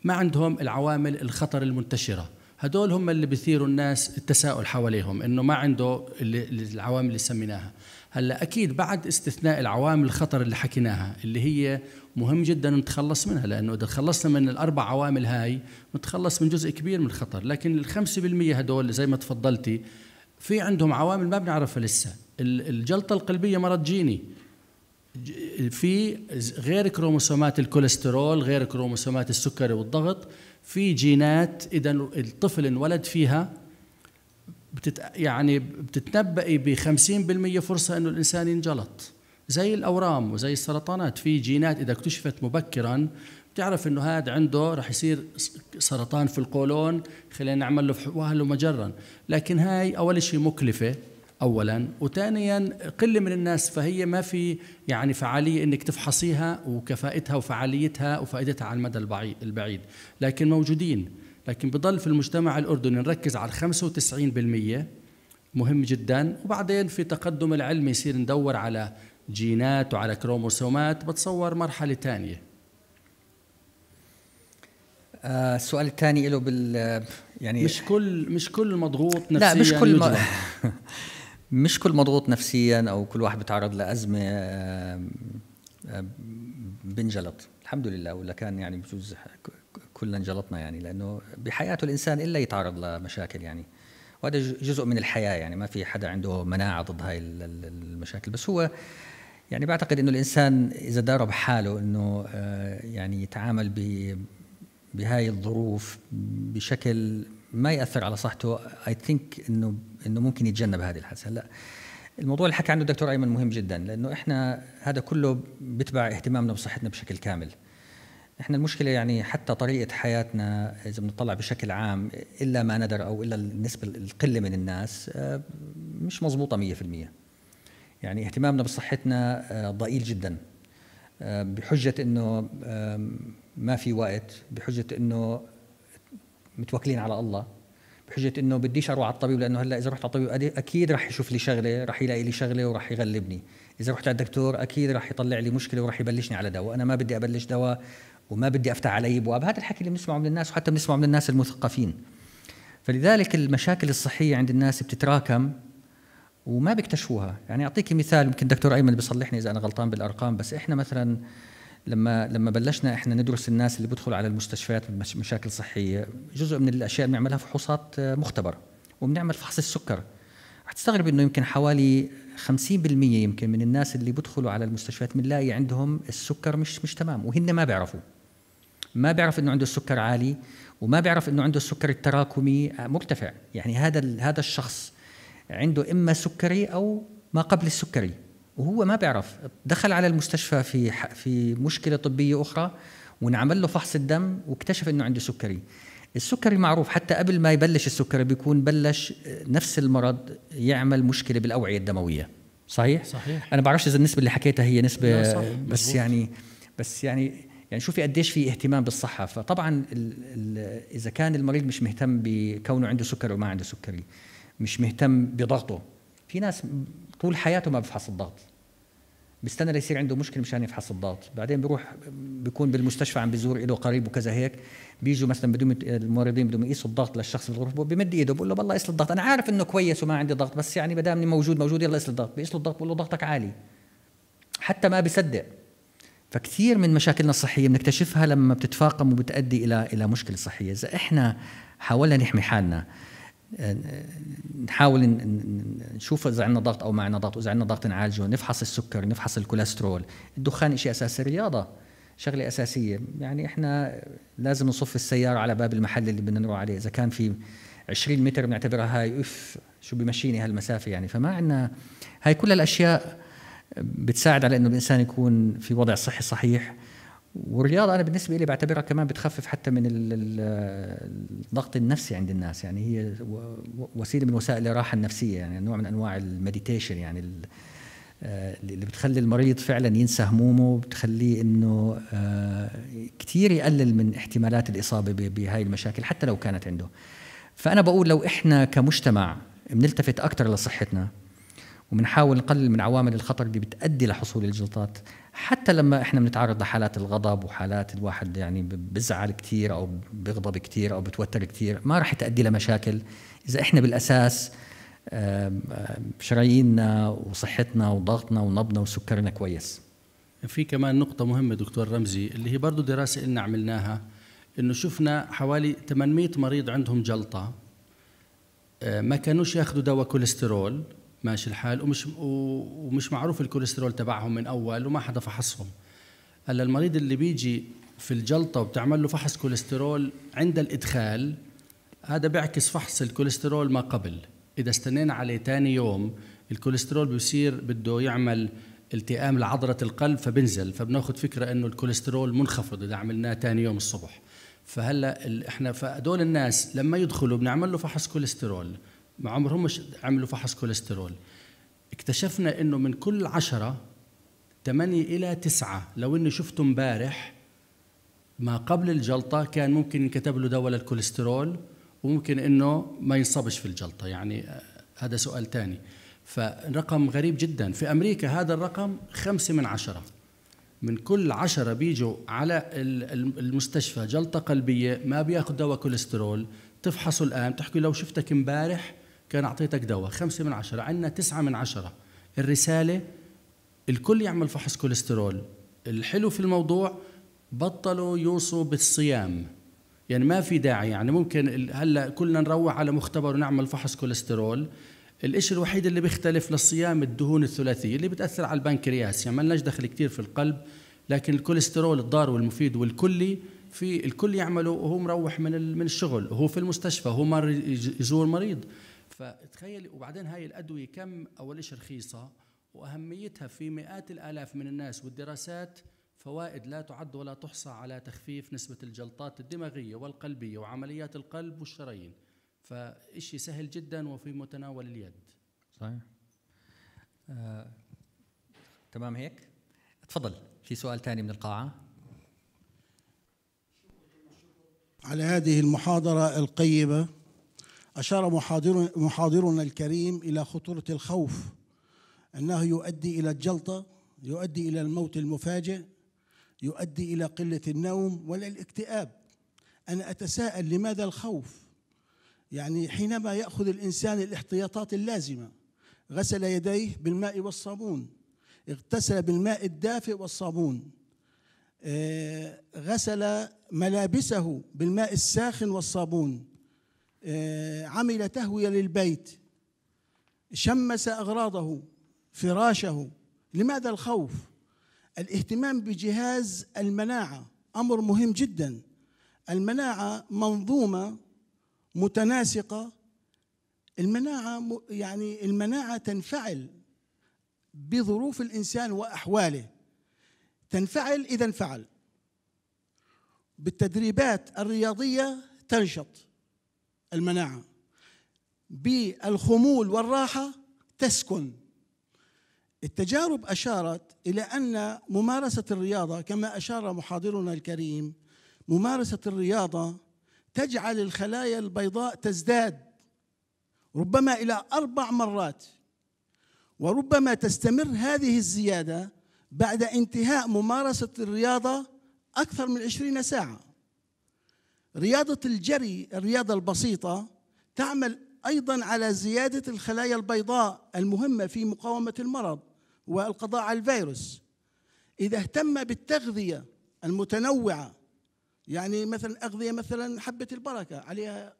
ما عندهم العوامل الخطر المنتشره هدول هم اللي بيثيروا الناس التساؤل حواليهم انه ما عنده العوامل اللي سميناها هلا اكيد بعد استثناء العوامل الخطر اللي حكيناها اللي هي مهم جدا نتخلص منها لانه اذا تخلصنا من الاربع عوامل هاي نتخلص من جزء كبير من الخطر لكن ال 5% هدول زي ما تفضلتي في عندهم عوامل ما بنعرفها لسه الجلطه القلبيه مرض جيني في غير كروموسومات الكوليسترول غير كروموسومات السكري والضغط في جينات اذا الطفل انولد فيها بتت يعني بتتنبئي ب 50% فرصه انه الانسان ينجلط زي الاورام وزي السرطانات في جينات اذا اكتشفت مبكرا بتعرف انه هذا عنده رح يصير سرطان في القولون خلينا نعمل له واهله مجرا لكن هاي اول شيء مكلفه اولا وثانيا قله من الناس فهي ما في يعني فعاليه انك تفحصيها وكفاءتها وفعاليتها وفائدتها على المدى البعيد لكن موجودين لكن بضل في المجتمع الاردني نركز على 95% مهم جدا وبعدين في تقدم العلم يصير ندور على جينات وعلى كروموسومات بتصور مرحله ثانيه السؤال آه، الثاني له بال آه، يعني مش كل مش كل مضغوط نفسيا لا مش كل م... [laughs] مش كل مضغوط نفسيا او كل واحد بتعرض لازمه آه، بنجلط الحمد لله ولا كان يعني بجوز كلنا انجلطنا يعني لانه بحياته الانسان الا يتعرض لمشاكل يعني وهذا جزء من الحياه يعني ما في حدا عنده مناعه ضد هاي المشاكل بس هو يعني بعتقد انه الانسان اذا دار بحاله انه يعني يتعامل بهاي الظروف بشكل ما ياثر على صحته اي ثينك انه انه ممكن يتجنب هذه الحادثه هلا الموضوع اللي حكى عنه الدكتور ايمن مهم جدا لانه احنا هذا كله بيتبع اهتمامنا بصحتنا بشكل كامل احنا المشكله يعني حتى طريقه حياتنا اذا بنطلع بشكل عام الا ما ندر او الا النسبه القله من الناس آه، مش مضبوطه 100% يعني اهتمامنا بصحتنا آه، ضئيل جدا آه، بحجه انه ما في وقت بحجه انه متوكلين على الله بحجه انه بديش اروح على الطبيب لانه هلا اذا رحت على الطبيب اكيد رح يشوف لي شغله رح يلاقي لي شغله ورح يغلبني اذا رحت على الدكتور اكيد رح يطلع لي مشكله ورح يبلشني على دواء وانا ما بدي ابلش دواء وما بدي افتح علي ابواب هذا الحكي اللي بنسمعه من الناس وحتى بنسمعه من الناس المثقفين فلذلك المشاكل الصحيه عند الناس بتتراكم وما بيكتشفوها يعني اعطيك مثال يمكن دكتور ايمن بيصلحني اذا انا غلطان بالارقام بس احنا مثلا لما لما بلشنا احنا ندرس الناس اللي بيدخلوا على المستشفيات بمشاكل صحيه جزء من الاشياء بنعملها فحوصات آه، مختبر وبنعمل فحص السكر رح تستغرب انه يمكن حوالي 50% يمكن من الناس اللي بيدخلوا على المستشفيات بنلاقي عندهم السكر مش مش تمام وهن ما بيعرفوا ما بيعرف انه عنده السكر عالي وما بيعرف انه عنده السكر التراكمي آه، مرتفع يعني هذا هذا الشخص عنده اما سكري او ما قبل السكري وهو ما بيعرف دخل على المستشفى في في مشكله طبيه اخرى ونعمل له فحص الدم واكتشف انه عنده سكري السكري معروف حتى قبل ما يبلش السكري بيكون بلش آه، نفس المرض يعمل مشكله بالاوعيه الدمويه صحيح صحيح انا بعرفش اذا النسبه اللي حكيتها هي نسبه صح. بس يعني بس يعني يعني شوفي قديش في اهتمام بالصحه فطبعا الـ الـ اذا كان المريض مش مهتم بكونه عنده سكري وما عنده سكري مش مهتم بضغطه في ناس طول حياته ما بفحص الضغط بيستنى ليصير عنده مشكله مشان يفحص الضغط بعدين بروح بيكون بالمستشفى عم بزور له قريب وكذا هيك بيجوا مثلا بدهم الممرضين بدهم يقيسوا الضغط للشخص بالغرفه بمد ايده بقول له بالله قيس الضغط انا عارف انه كويس وما عندي ضغط بس يعني ما دام موجود موجود يلا قيس الضغط بيقيس له الضغط بقول له ضغطك عالي حتى ما بصدق فكثير من مشاكلنا الصحيه بنكتشفها لما بتتفاقم وبتؤدي الى الى مشكله صحيه اذا احنا حاولنا نحمي حالنا نحاول نشوف اذا عندنا ضغط او ما عندنا ضغط واذا عندنا ضغط نعالجه نفحص السكر نفحص الكوليسترول الدخان شيء اساسي الرياضه شغله اساسيه يعني احنا لازم نصف السياره على باب المحل اللي بدنا نروح عليه اذا كان في 20 متر بنعتبرها هاي اف شو بمشيني هالمسافه يعني فما عندنا هاي كل الاشياء بتساعد على انه الانسان يكون في وضع صحي صحيح والرياضه انا بالنسبه لي بعتبرها كمان بتخفف حتى من الضغط النفسي عند الناس يعني هي وسيله من وسائل الراحه النفسيه يعني نوع من انواع المديتيشن يعني آه، اللي بتخلي المريض فعلا ينسى همومه بتخليه انه آه، كثير يقلل من احتمالات الاصابه بهاي المشاكل حتى لو كانت عنده فانا بقول لو احنا كمجتمع بنلتفت اكثر لصحتنا وبنحاول نقلل من عوامل الخطر اللي بتؤدي لحصول الجلطات حتى لما احنا بنتعرض لحالات الغضب وحالات الواحد يعني بزعل كثير او بغضب كثير او بتوتر كثير ما راح تؤدي لمشاكل اذا احنا بالاساس شراييننا وصحتنا وضغطنا ونبضنا وسكرنا كويس في كمان نقطة مهمة دكتور رمزي اللي هي برضه دراسة إلنا عملناها إنه شفنا حوالي 800 مريض عندهم جلطة آه، ما كانوش ياخذوا دواء كوليسترول ماشي الحال ومش ومش معروف الكوليسترول تبعهم من اول وما حدا فحصهم هلا المريض اللي بيجي في الجلطه وبتعمل له فحص كوليسترول عند الادخال هذا بيعكس فحص الكوليسترول ما قبل اذا استنينا عليه ثاني يوم الكوليسترول بيصير بده يعمل التئام لعضلة القلب فبنزل فبناخذ فكرة انه الكوليسترول منخفض اذا عملناه ثاني يوم الصبح فهلا احنا فهدول الناس لما يدخلوا بنعمل له فحص كوليسترول ما عمرهمش عملوا فحص كوليسترول اكتشفنا انه من كل عشرة ثمانية الى تسعة لو اني شفته امبارح ما قبل الجلطه كان ممكن ينكتب له دواء للكوليسترول وممكن انه ما ينصبش في الجلطه يعني آه، هذا سؤال ثاني فرقم غريب جدا في امريكا هذا الرقم خمسة من عشرة من كل عشرة بيجوا على المستشفى جلطة قلبية ما بياخذ دواء كوليسترول تفحصوا الآن تحكي لو شفتك امبارح كان أعطيتك دواء خمسة من عشرة عندنا تسعة من عشرة الرسالة الكل يعمل فحص كوليسترول الحلو في الموضوع بطلوا يوصوا بالصيام يعني ما في داعي يعني ممكن هلا كلنا نروح على مختبر ونعمل فحص كوليسترول الإشي الوحيد اللي بيختلف للصيام الدهون الثلاثية اللي بتأثر على البنكرياس يعني ما لناش دخل كتير في القلب لكن الكوليسترول الضار والمفيد والكلي في الكل يعمله وهو مروح من من الشغل وهو في المستشفى هو مر يزور مريض فتخيل وبعدين هاي الأدوية كم أول شيء رخيصة وأهميتها في مئات الآلاف من الناس والدراسات فوائد لا تعد ولا تحصى على تخفيف نسبة الجلطات الدماغية والقلبية وعمليات القلب والشرايين فإشي سهل جدا وفي متناول اليد صحيح آه، تمام هيك تفضل في سؤال ثاني من القاعة على هذه المحاضرة القيمة أشار محاضر محاضرنا الكريم إلى خطورة الخوف أنه يؤدي إلى الجلطة يؤدي إلى الموت المفاجئ يؤدي إلى قلة النوم ولا الاكتئاب أنا أتساءل لماذا الخوف يعني حينما يأخذ الإنسان الاحتياطات اللازمة غسل يديه بالماء والصابون اغتسل بالماء الدافئ والصابون آه، غسل ملابسه بالماء الساخن والصابون آه، عمل تهوية للبيت شمس أغراضه فراشه لماذا الخوف الاهتمام بجهاز المناعة أمر مهم جدا المناعة منظومة متناسقة المناعة يعني المناعة تنفعل بظروف الإنسان وأحواله تنفعل إذا انفعل بالتدريبات الرياضية تنشط المناعة بالخمول والراحة تسكن التجارب أشارت إلى أن ممارسة الرياضة كما أشار محاضرنا الكريم ممارسة الرياضة تجعل الخلايا البيضاء تزداد ربما إلى أربع مرات وربما تستمر هذه الزيادة بعد انتهاء ممارسة الرياضة أكثر من 20 ساعة رياضة الجري الرياضة البسيطة تعمل أيضا على زيادة الخلايا البيضاء المهمة في مقاومة المرض والقضاء على الفيروس إذا اهتم بالتغذية المتنوعة يعني مثلا أغذية مثلا حبة البركة عليها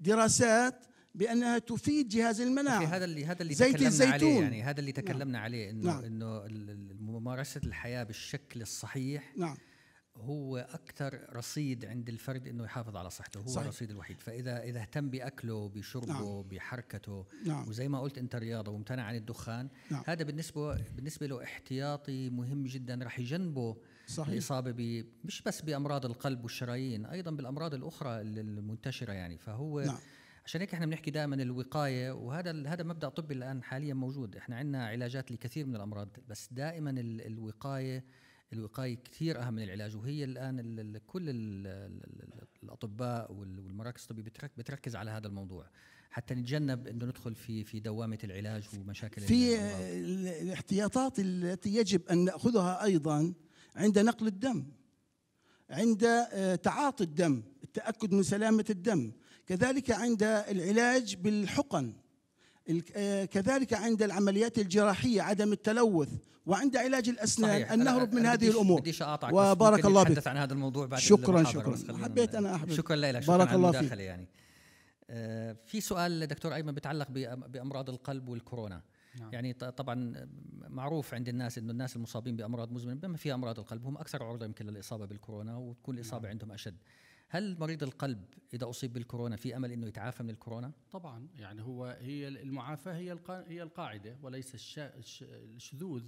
دراسات بانها تفيد جهاز المناعه هذا اللي هذا اللي زيت تكلمنا الزيتون. عليه يعني هذا اللي تكلمنا نعم. عليه انه نعم. انه ممارسه الحياه بالشكل الصحيح نعم هو اكثر رصيد عند الفرد انه يحافظ على صحته هو صحيح. الرصيد الوحيد فاذا اذا اهتم باكله بشربه نعم. بحركته نعم. وزي ما قلت انت رياضه وامتنع عن الدخان نعم. هذا بالنسبه بالنسبه له احتياطي مهم جدا راح يجنبه صحيح. الاصابه مش بس بامراض القلب والشرايين ايضا بالامراض الاخرى المنتشره يعني فهو نعم. عشان هيك احنا بنحكي دائما الوقايه وهذا هذا مبدا طبي الان حاليا موجود احنا عندنا علاجات لكثير من الامراض بس دائما الوقايه الوقايه كثير اهم من العلاج وهي الان كل الاطباء والمراكز الطبيه بتركز على هذا الموضوع حتى نتجنب انه ندخل في في دوامه العلاج ومشاكل في الاحتياطات التي يجب ان ناخذها ايضا عند نقل الدم عند آه، تعاطي الدم التاكد من سلامه الدم كذلك عند العلاج بالحقن آه، كذلك عند العمليات الجراحية عدم التلوث وعند علاج الأسنان أن نهرب من هذه الأمور وبارك الله بك عن هذا الموضوع بعد شكرا شكرا حبيت أنا أحبك شكرا لك شكرا بارك الله فيك يعني آه، في سؤال دكتور أيمن بيتعلق بأمراض القلب والكورونا نعم. يعني طبعا معروف عند الناس انه الناس المصابين بامراض مزمنه بما فيها امراض القلب هم اكثر عرضه يمكن للاصابه بالكورونا وتكون الاصابه نعم. عندهم اشد. هل مريض القلب اذا اصيب بالكورونا في امل انه يتعافى من الكورونا؟ طبعا يعني هو هي المعافاه هي هي القاعده وليس الشذوذ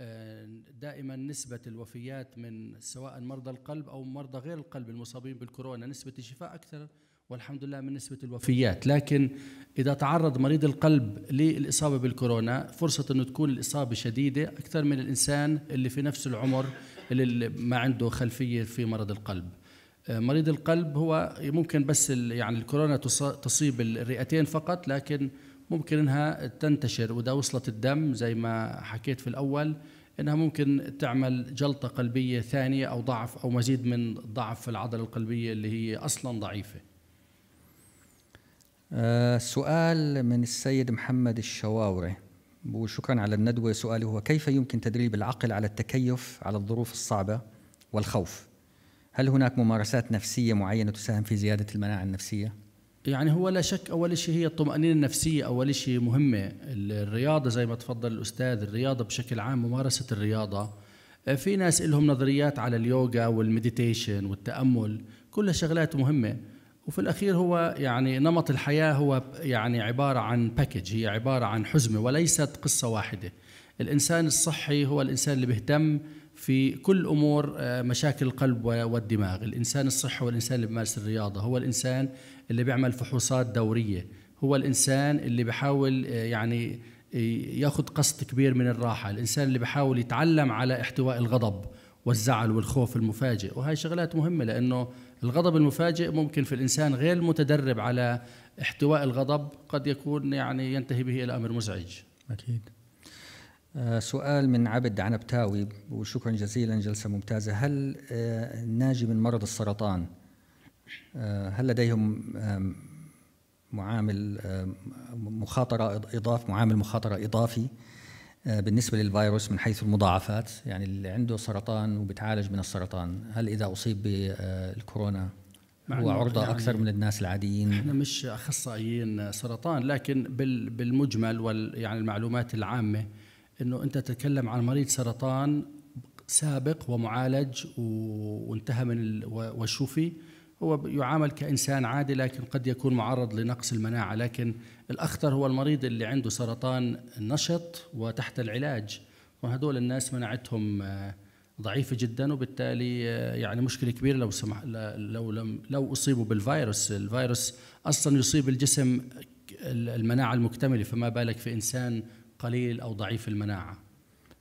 آه، دائما نسبة الوفيات من سواء مرضى القلب أو مرضى غير القلب المصابين بالكورونا نسبة الشفاء أكثر والحمد لله من نسبة الوفيات لكن إذا تعرض مريض القلب للإصابة بالكورونا فرصة أنه تكون الإصابة شديدة أكثر من الإنسان اللي في نفس العمر اللي ما عنده خلفية في مرض القلب مريض القلب هو ممكن بس يعني الكورونا تصيب الرئتين فقط لكن ممكن انها تنتشر واذا وصلت الدم زي ما حكيت في الاول انها ممكن تعمل جلطه قلبيه ثانيه او ضعف او مزيد من ضعف في العضله القلبيه اللي هي اصلا ضعيفه. آه، سؤال من السيد محمد الشواوري وشكرا على الندوه سؤاله هو كيف يمكن تدريب العقل على التكيف على الظروف الصعبه والخوف؟ هل هناك ممارسات نفسيه معينه تساهم في زياده المناعه النفسيه؟ يعني هو لا شك اول شيء هي الطمانينه النفسيه اول شيء مهمه الرياضه زي ما تفضل الاستاذ الرياضه بشكل عام ممارسه الرياضه آه، في ناس لهم نظريات على اليوغا والميديتيشن والتامل كلها شغلات مهمه وفي الاخير هو يعني نمط الحياه هو يعني عباره عن باكج هي عباره عن حزمه وليست قصه واحده الانسان الصحي هو الانسان اللي بيهتم في كل امور آه، مشاكل القلب والدماغ، الانسان الصحي هو الانسان اللي بيمارس الرياضه، هو الانسان اللي بيعمل فحوصات دوريه، هو الانسان اللي بحاول آه، يعني آه، ياخذ قسط كبير من الراحه، الانسان اللي بحاول يتعلم على احتواء الغضب والزعل والخوف المفاجئ، وهي شغلات مهمه لانه الغضب المفاجئ ممكن في الانسان غير المتدرب على احتواء الغضب قد يكون يعني ينتهي به الى امر مزعج. اكيد. آه، سؤال من عبد عنبتاوي وشكرا جزيلا جلسة ممتازة هل آه، الناجي من مرض السرطان آه، هل لديهم معامل مخاطرة إضاف معامل مخاطرة إضافي بالنسبة للفيروس من حيث المضاعفات يعني اللي عنده سرطان وبتعالج من السرطان هل إذا أصيب بالكورونا هو عرضة يعني أكثر من الناس العاديين إحنا مش أخصائيين سرطان لكن بالمجمل وال يعني المعلومات العامة انه انت تتكلم عن مريض سرطان سابق ومعالج وانتهى من وشوفي هو يعامل كإنسان عادي لكن قد يكون معرض لنقص المناعة لكن الأخطر هو المريض اللي عنده سرطان نشط وتحت العلاج وهدول الناس مناعتهم آه، ضعيفة جدا وبالتالي آه، يعني مشكلة كبيرة لو سمح لو لم لو أصيبوا بالفيروس الفيروس أصلا يصيب الجسم المناعة المكتملة فما بالك في إنسان قليل او ضعيف المناعه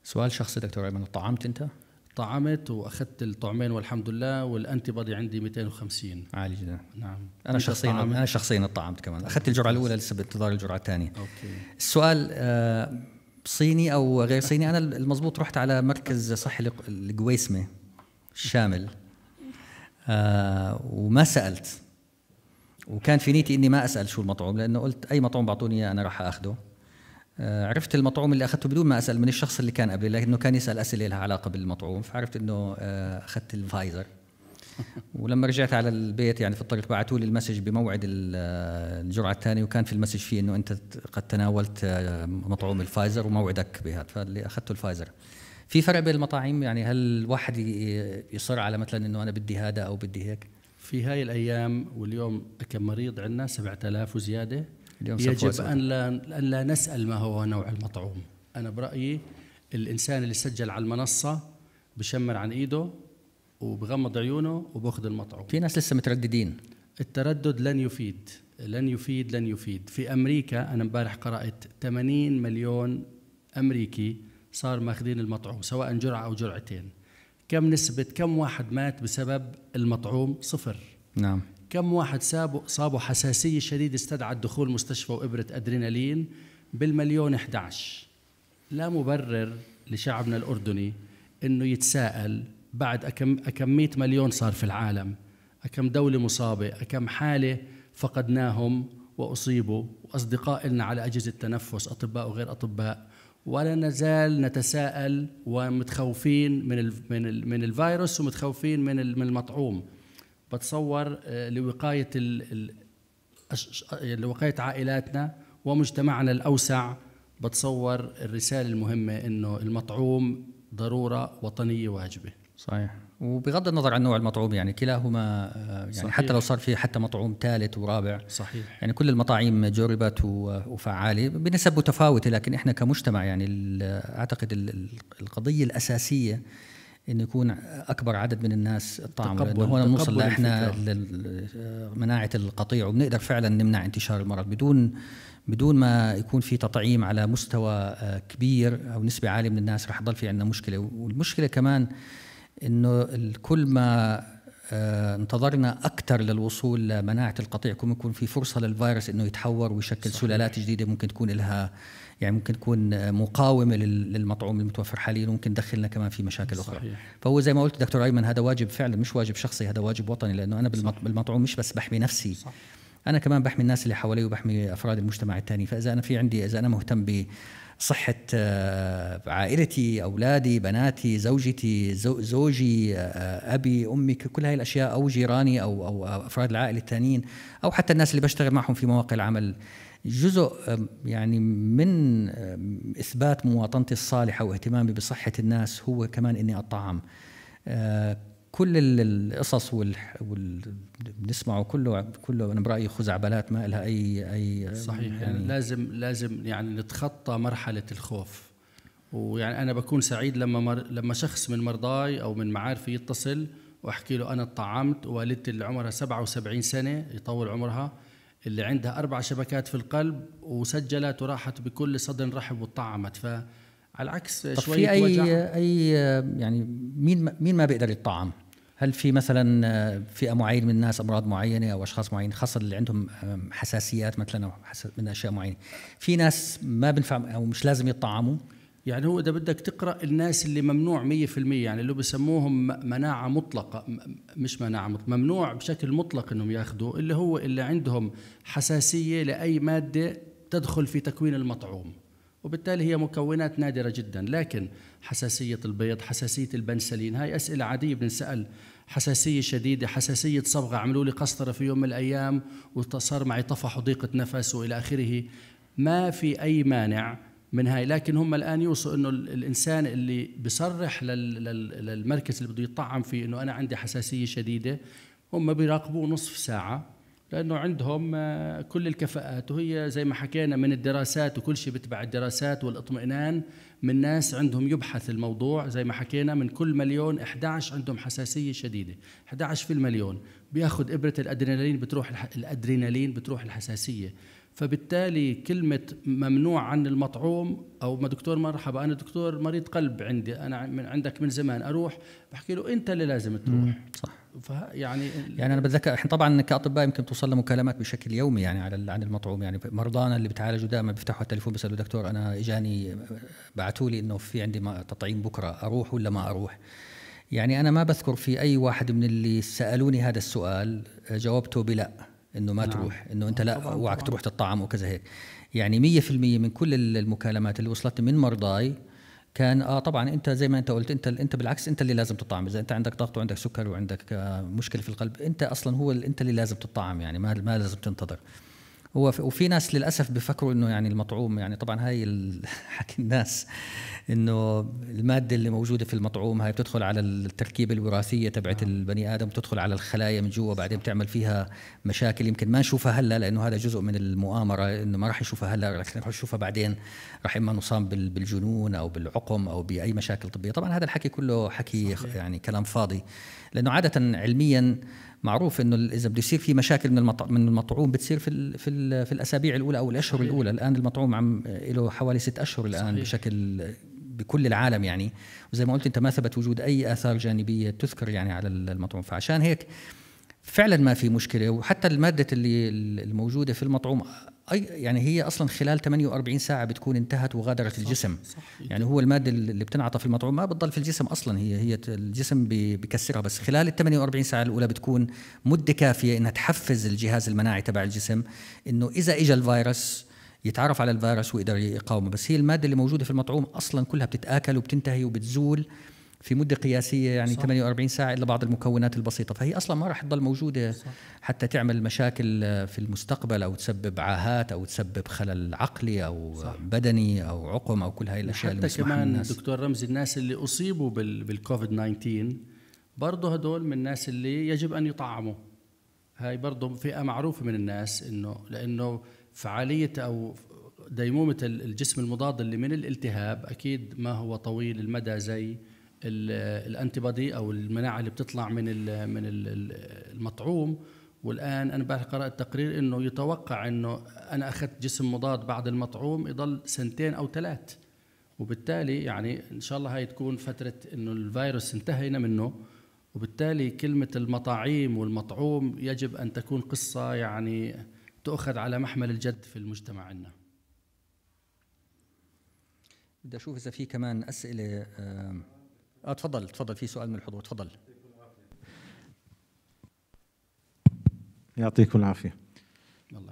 سؤال شخصي دكتور ايمن طعمت انت طعمت واخذت الطعمين والحمد لله والانتي بادي عندي 250 عالي جدا نعم انا شخصيا انا شخصيا طعمت كمان اخذت الجرعه الاولى لسه بانتظار الجرعه الثانيه اوكي السؤال آه صيني او غير صيني انا المضبوط رحت على مركز صحي القويسمه الشامل آه وما سالت وكان في نيتي اني ما اسال شو المطعوم لانه قلت اي مطعوم بعطوني اياه انا راح اخذه آه، عرفت المطعوم اللي اخذته بدون ما اسال من الشخص اللي كان قبلي لانه كان يسال اسئله لها علاقه بالمطعوم فعرفت انه آه، اخذت الفايزر [laughs] ولما رجعت على البيت يعني في الطريق بعثوا لي المسج بموعد آه، الجرعه الثانيه وكان في المسج فيه انه انت قد تناولت مطعوم الفايزر وموعدك بهذا فاللي اخذته الفايزر في فرق بين المطاعيم يعني هل الواحد يصر على مثلا انه انا بدي هذا او بدي هيك في هاي الايام واليوم كم مريض عندنا 7000 وزياده اليوم يجب أن لا, أن لا نسأل ما هو نوع المطعوم أنا برأيي الإنسان اللي سجل على المنصة بشمر عن إيده وبغمض عيونه وباخذ المطعوم في ناس لسه مترددين التردد لن يفيد لن يفيد لن يفيد في أمريكا أنا امبارح قرأت 80 مليون أمريكي صار ماخذين المطعوم سواء جرعة أو جرعتين كم نسبة كم واحد مات بسبب المطعوم صفر نعم كم واحد صابوا حساسية شديدة استدعت دخول مستشفى وإبرة أدرينالين بالمليون 11 لا مبرر لشعبنا الأردني أنه يتساءل بعد أكم, أكمية مليون صار في العالم أكم دولة مصابة أكم حالة فقدناهم وأصيبوا وأصدقاء لنا على أجهزة تنفس أطباء وغير أطباء ولا نزال نتساءل ومتخوفين من من الفيروس ومتخوفين من المطعوم بتصور آه، لوقايه ال... آه، يعني لوقايه عائلاتنا ومجتمعنا الاوسع بتصور الرساله المهمه انه المطعوم ضروره وطنيه واجبه صحيح وبغض النظر عن نوع المطعوم يعني كلاهما آه، يعني صحيح. حتى لو صار في حتى مطعوم ثالث ورابع صحيح يعني كل المطاعيم جربت وفعاله بنسب متفاوته لكن احنا كمجتمع يعني اعتقد القضيه الاساسيه انه يكون اكبر عدد من الناس الطعم لانه هون بنوصل احنا مناعه القطيع وبنقدر فعلا نمنع انتشار المرض بدون بدون ما يكون في تطعيم على مستوى آه، كبير او نسبه عاليه من الناس رح يضل في عندنا مشكله والمشكله كمان انه كل ما آه، انتظرنا اكثر للوصول لمناعه القطيع كم يكون في فرصه للفيروس انه يتحور ويشكل صحيح. سلالات جديده ممكن تكون لها يعني ممكن تكون مقاومه للمطعوم المتوفر حاليا وممكن تدخلنا كمان في مشاكل صحيح. اخرى فهو زي ما قلت دكتور ايمن هذا واجب فعلا مش واجب شخصي هذا واجب وطني لانه انا صح. بالمطعوم مش بس بحمي نفسي صح. انا كمان بحمي الناس اللي حوالي وبحمي افراد المجتمع الثاني فاذا انا في عندي اذا انا مهتم ب صحة آه، عائلتي أولادي بناتي زوجتي زوجي آه، أبي أمي كل هاي الأشياء أو جيراني أو, أو أفراد العائلة الثانيين أو حتى الناس اللي بشتغل معهم في مواقع العمل جزء يعني من اثبات مواطنتي الصالحه واهتمامي بصحه الناس هو كمان اني اطعم أه، كل القصص وال بنسمعه كله كله انا برايي خزعبلات ما لها اي اي صحيح يعني, يعني لازم لازم يعني نتخطى مرحله الخوف ويعني انا بكون سعيد لما مر لما شخص من مرضاي او من معارفي يتصل واحكي له انا طعمت والدتي اللي عمرها 77 سنه يطول عمرها اللي عندها أربع شبكات في القلب وسجلت وراحت بكل صدر رحب وطعمت ف على العكس طب شوية في اي اي يعني مين مين ما بيقدر يطعم؟ هل في مثلا آه، فئه معينه من الناس امراض معينه او اشخاص معينين خاصه اللي عندهم حساسيات مثلا او من اشياء معينه في ناس ما بنفع او مش لازم يطعموا يعني هو إذا بدك تقرأ الناس اللي ممنوع 100% يعني اللي بسموهم مناعة مطلقة مش مناعة مطلقة ممنوع بشكل مطلق إنهم ياخذوا اللي هو اللي عندهم حساسية لأي مادة تدخل في تكوين المطعوم وبالتالي هي مكونات نادرة جدا لكن حساسية البيض حساسية البنسلين هاي أسئلة عادية بنسأل حساسية شديدة حساسية صبغة عملوا لي قسطرة في يوم من الأيام وصار معي طفح وضيقة نفس وإلى آخره ما في أي مانع من هاي لكن هم الان يوصوا انه الانسان اللي بصرح للمركز اللي بده يطعم فيه انه انا عندي حساسيه شديده هم بيراقبوه نصف ساعه لانه عندهم آه، كل الكفاءات وهي زي ما حكينا من الدراسات وكل شيء بتبع الدراسات والاطمئنان من ناس عندهم يبحث الموضوع زي ما حكينا من كل مليون 11 عندهم حساسيه شديده 11 في المليون بياخذ ابره الادرينالين بتروح الادرينالين بتروح الحساسيه فبالتالي كلمة ممنوع عن المطعوم أو ما دكتور مرحبا أنا دكتور مريض قلب عندي أنا من عندك من زمان أروح بحكي له أنت اللي لازم تروح صح يعني يعني انا بتذكر احنا طبعا كاطباء يمكن توصل مكالمات بشكل يومي يعني على عن المطعوم يعني مرضانا اللي بتعالجوا دائما بيفتحوا التليفون بيسالوا دكتور انا اجاني بعثوا لي انه في عندي تطعيم بكره اروح ولا ما اروح يعني انا ما بذكر في اي واحد من اللي سالوني هذا السؤال جاوبته بلا انه ما نعم. تروح انه انت لا اوعك تروح تطعم وكذا هيك يعني 100% من كل المكالمات اللي وصلتني من مرضاي كان اه طبعا انت زي ما انت قلت انت انت بالعكس انت اللي لازم تطعم اذا انت عندك ضغط وعندك سكر وعندك آه، مشكله في القلب انت اصلا هو انت اللي لازم تطعم يعني ما ما لازم تنتظر هو وفي ناس للاسف بفكروا انه يعني المطعوم يعني طبعا هاي [laughs] حكي الناس انه الماده اللي موجوده في المطعوم هاي بتدخل على التركيبه الوراثيه تبعت نعم. البني ادم بتدخل على الخلايا من جوا بعدين بتعمل فيها مشاكل يمكن ما نشوفها هلا لانه هذا جزء من المؤامره انه ما راح نشوفها هلا راح نشوفها بعدين راح اما نصاب بالجنون او بالعقم او باي مشاكل طبيه طبعا هذا الحكي كله حكي صحيح. يعني كلام فاضي لانه عاده علميا معروف انه اذا بده يصير في مشاكل من من المطعوم بتصير في الـ في, الـ في الاسابيع الاولى او الاشهر صحيح. الاولى الان المطعوم عم له حوالي ست اشهر الان صحيح. بشكل بكل العالم يعني وزي ما قلت انت ما ثبت وجود اي اثار جانبيه تذكر يعني على المطعوم فعشان هيك فعلا ما في مشكله وحتى الماده اللي الموجوده في المطعوم اي يعني هي اصلا خلال 48 ساعه بتكون انتهت وغادرت صح الجسم صح يعني هو الماده اللي بتنعطى في المطعوم ما بتضل في الجسم اصلا هي هي الجسم بكسرها بس خلال ال 48 ساعه الاولى بتكون مده كافيه انها تحفز الجهاز المناعي تبع الجسم انه اذا اجى الفيروس يتعرف على الفيروس ويقدر يقاومه بس هي الماده اللي موجوده في المطعوم اصلا كلها بتتاكل وبتنتهي وبتزول في مدة قياسية يعني صح. 48 ساعة إلا بعض المكونات البسيطة فهي أصلا ما راح تضل موجودة صح. حتى تعمل مشاكل في المستقبل أو تسبب عاهات أو تسبب خلل عقلي أو صح. بدني أو عقم أو كل هاي الأشياء حتى كمان الناس. دكتور رمزي الناس اللي أصيبوا بالكوفيد 19 برضه هدول من الناس اللي يجب أن يطعموا هاي برضه فئة معروفة من الناس إنه لأنه فعالية أو ديمومة الجسم المضاد اللي من الالتهاب أكيد ما هو طويل المدى زي الانتي بادي او المناعه اللي بتطلع من من المطعوم والان انا امبارح قرات تقرير انه يتوقع انه انا اخذت جسم مضاد بعد المطعوم يضل سنتين او ثلاث وبالتالي يعني ان شاء الله هاي تكون فتره انه الفيروس انتهينا منه وبالتالي كلمه المطاعيم والمطعوم يجب ان تكون قصه يعني تؤخذ على محمل الجد في المجتمع عندنا بدي اشوف اذا في كمان اسئله آه تفضل تفضل في سؤال من الحضور تفضل يعطيكم العافيه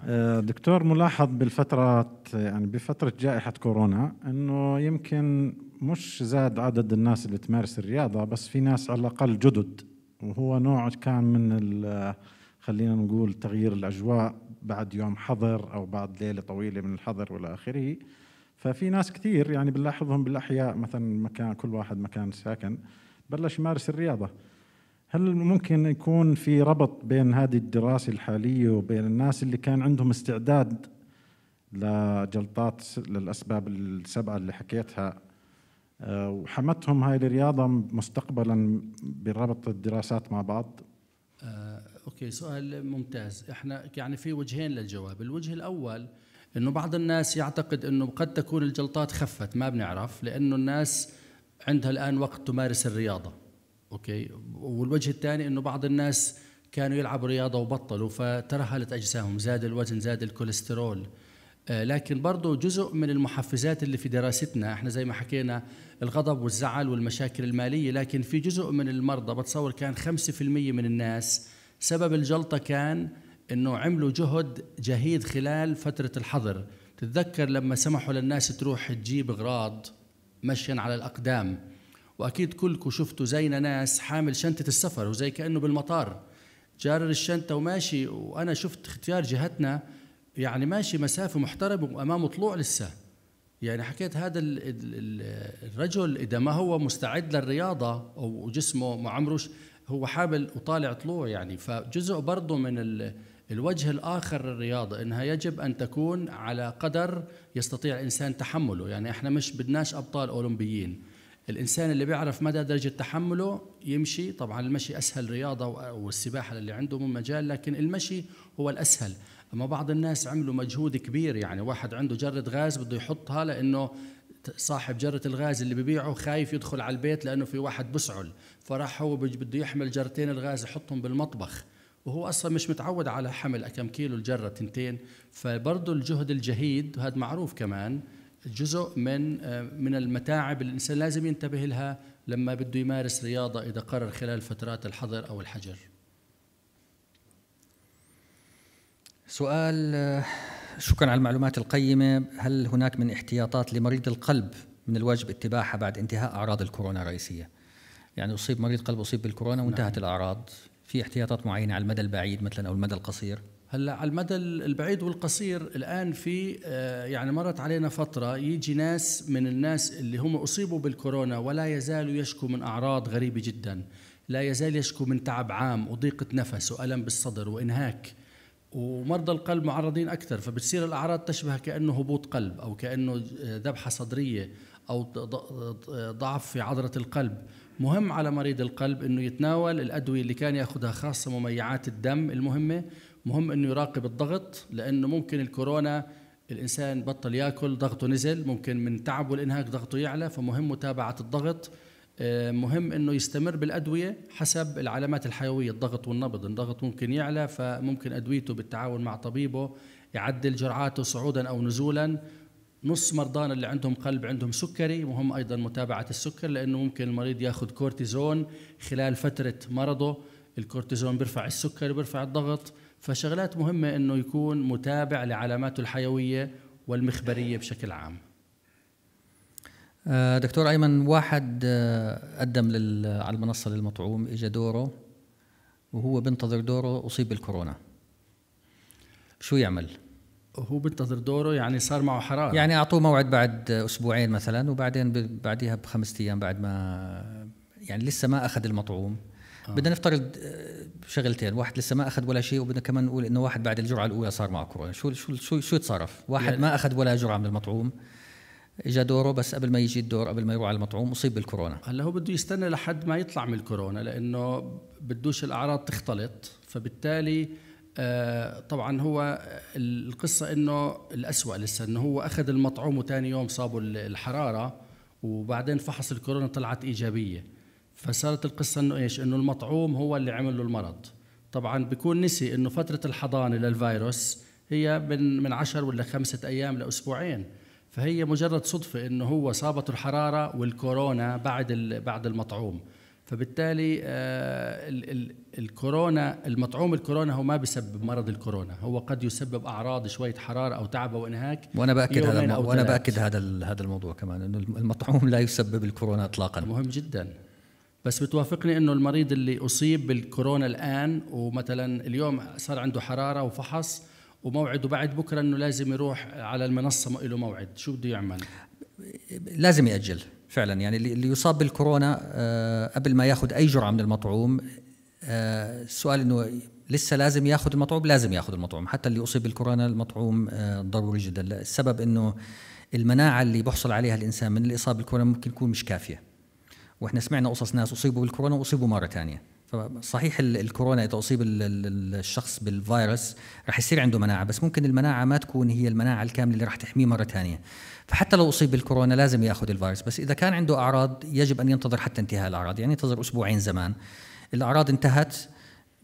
آه، دكتور ملاحظ بالفترات يعني بفترة جائحة كورونا انه يمكن مش زاد عدد الناس اللي تمارس الرياضة بس في ناس على الأقل جدد وهو نوع كان من خلينا نقول تغيير الأجواء بعد يوم حظر أو بعد ليلة طويلة من الحظر والى آخره ففي ناس كثير يعني بنلاحظهم بالاحياء مثلا مكان كل واحد مكان ساكن بلش يمارس الرياضه هل ممكن يكون في ربط بين هذه الدراسه الحاليه وبين الناس اللي كان عندهم استعداد لجلطات للاسباب السبعه اللي حكيتها آه، وحمتهم هاي الرياضه مستقبلا بربط الدراسات مع بعض آه، اوكي سؤال ممتاز احنا يعني في وجهين للجواب الوجه الاول انه بعض الناس يعتقد انه قد تكون الجلطات خفت ما بنعرف لانه الناس عندها الان وقت تمارس الرياضه اوكي والوجه الثاني انه بعض الناس كانوا يلعبوا رياضه وبطلوا فترهلت اجسامهم زاد الوزن زاد الكوليسترول آه، لكن برضه جزء من المحفزات اللي في دراستنا احنا زي ما حكينا الغضب والزعل والمشاكل الماليه لكن في جزء من المرضى بتصور كان 5% من الناس سبب الجلطه كان انه عملوا جهد جهيد خلال فتره الحظر تتذكر لما سمحوا للناس تروح تجيب اغراض مشيا على الاقدام واكيد كلكم شفتوا زينا ناس حامل شنطه السفر وزي كانه بالمطار جارر الشنطه وماشي وانا شفت اختيار جهتنا يعني ماشي مسافه محترمه وامامه طلوع لسه يعني حكيت هذا الرجل اذا ما هو مستعد للرياضه وجسمه ما عمروش هو حابل وطالع طلوع يعني فجزء برضه من الوجه الآخر للرياضة إنها يجب أن تكون على قدر يستطيع الإنسان تحمله يعني إحنا مش بدناش أبطال أولمبيين الإنسان اللي بيعرف مدى درجة تحمله يمشي طبعا المشي أسهل رياضة والسباحة للي عنده من مجال لكن المشي هو الأسهل أما بعض الناس عملوا مجهود كبير يعني واحد عنده جرة غاز بده يحطها لأنه صاحب جرة الغاز اللي ببيعه خايف يدخل على البيت لأنه في واحد بسعل فراح هو بده يحمل جرتين الغاز يحطهم بالمطبخ وهو اصلا مش متعود على حمل كم كيلو الجره تنتين فبرضه الجهد الجهيد وهذا معروف كمان جزء من آه، من المتاعب اللي الانسان لازم ينتبه لها لما بده يمارس رياضه اذا قرر خلال فترات الحظر او الحجر. سؤال آه، شكرا على المعلومات القيمه، هل هناك من احتياطات لمريض القلب من الواجب اتباعها بعد انتهاء اعراض الكورونا الرئيسيه؟ يعني اصيب مريض قلب اصيب بالكورونا وانتهت نعم. الاعراض في احتياطات معينه على المدى البعيد مثلا او المدى القصير هلا على المدى البعيد والقصير الان في آه، يعني مرت علينا فتره يجي ناس من الناس اللي هم اصيبوا بالكورونا ولا يزالوا يشكو من اعراض غريبه جدا لا يزال يشكو من تعب عام وضيقه نفس والم بالصدر وانهاك ومرضى القلب معرضين اكثر فبتصير الاعراض تشبه كانه هبوط قلب او كانه آه، ذبحه صدريه او ضعف في عضله القلب مهم على مريض القلب انه يتناول الادويه اللي كان ياخذها خاصه مميعات الدم المهمه مهم انه يراقب الضغط لانه ممكن الكورونا الانسان بطل ياكل ضغطه نزل ممكن من تعب والانهاك ضغطه يعلى فمهم متابعه الضغط آه، مهم انه يستمر بالادويه حسب العلامات الحيويه الضغط والنبض الضغط ممكن يعلى فممكن ادويته بالتعاون مع طبيبه يعدل جرعاته صعودا او نزولا نص مرضانا اللي عندهم قلب عندهم سكري مهم ايضا متابعه السكر لانه ممكن المريض ياخذ كورتيزون خلال فتره مرضه الكورتيزون بيرفع السكر بيرفع الضغط فشغلات مهمه انه يكون متابع لعلاماته الحيويه والمخبريه بشكل عام آه، دكتور ايمن واحد آه، قدم على المنصه للمطعوم اجى دوره وهو بنتظر دوره اصيب بالكورونا شو يعمل هو بينتظر دوره يعني صار معه حراره يعني اعطوه موعد بعد اسبوعين مثلا وبعدين بعديها بخمسة ايام بعد ما يعني لسه ما اخذ المطعوم آه. بدنا نفترض آه، شغلتين واحد لسه ما اخذ ولا شيء وبدنا كمان نقول انه واحد بعد الجرعه الاولى صار معه كورونا شو شو شو شو يتصرف واحد يعني ما اخذ ولا جرعه من المطعوم اجى دوره بس قبل ما يجي الدور قبل ما يروح على المطعوم اصيب بالكورونا هلا هو بده يستنى لحد ما يطلع من الكورونا لانه بدوش الاعراض تختلط فبالتالي آه، طبعا هو القصة انه الأسوأ لسه انه هو اخذ المطعوم وثاني يوم صابه الحرارة وبعدين فحص الكورونا طلعت ايجابية فصارت القصة انه ايش انه المطعوم هو اللي عمل له المرض طبعا بيكون نسي انه فترة الحضانة للفيروس هي من من 10 ولا خمسة ايام لاسبوعين فهي مجرد صدفة انه هو صابته الحرارة والكورونا بعد بعد المطعوم فبالتالي آه، الكورونا المطعوم الكورونا هو ما بيسبب مرض الكورونا هو قد يسبب اعراض شويه حراره او تعب او انهاك وانا باكد هذا الم... وانا باكد هذا هذا الموضوع كمان انه المطعوم لا يسبب الكورونا اطلاقا مهم جدا بس بتوافقني انه المريض اللي اصيب بالكورونا الان ومثلا اليوم صار عنده حراره وفحص وموعده بعد بكره انه لازم يروح على المنصه له موعد شو بده يعمل لازم ياجل فعلا يعني اللي يصاب بالكورونا آه، قبل ما ياخذ اي جرعه من المطعوم السؤال آه، انه لسه لازم ياخذ المطعوم لازم ياخذ المطعوم حتى اللي اصيب بالكورونا المطعوم آه، ضروري جدا السبب انه المناعه اللي بحصل عليها الانسان من الاصابه بالكورونا ممكن تكون مش كافيه واحنا سمعنا قصص ناس اصيبوا بالكورونا واصيبوا مره ثانيه فصحيح الكورونا اذا اصيب الشخص بالفيروس رح يصير عنده مناعه بس ممكن المناعه ما تكون هي المناعه الكامله اللي رح تحميه مره ثانيه فحتى لو اصيب بالكورونا لازم ياخذ الفيروس بس اذا كان عنده اعراض يجب ان ينتظر حتى انتهاء الاعراض يعني ينتظر اسبوعين زمان الاعراض انتهت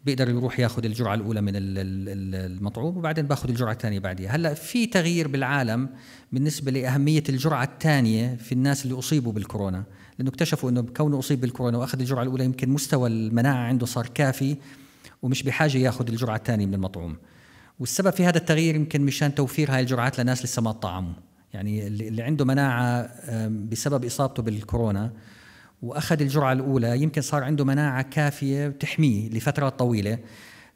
بيقدر يروح ياخذ الجرعه الاولى من المطعوم وبعدين باخذ الجرعه الثانيه بعديها هلا في تغيير بالعالم بالنسبه لاهميه الجرعه الثانيه في الناس اللي اصيبوا بالكورونا لانه اكتشفوا انه كونه اصيب بالكورونا واخذ الجرعه الاولى يمكن مستوى المناعه عنده صار كافي ومش بحاجه ياخذ الجرعه الثانيه من المطعوم والسبب في هذا التغيير يمكن مشان توفير هاي الجرعات لناس لسه ما طعموا يعني اللي عنده مناعه بسبب اصابته بالكورونا واخذ الجرعه الاولى يمكن صار عنده مناعه كافيه تحميه لفتره طويله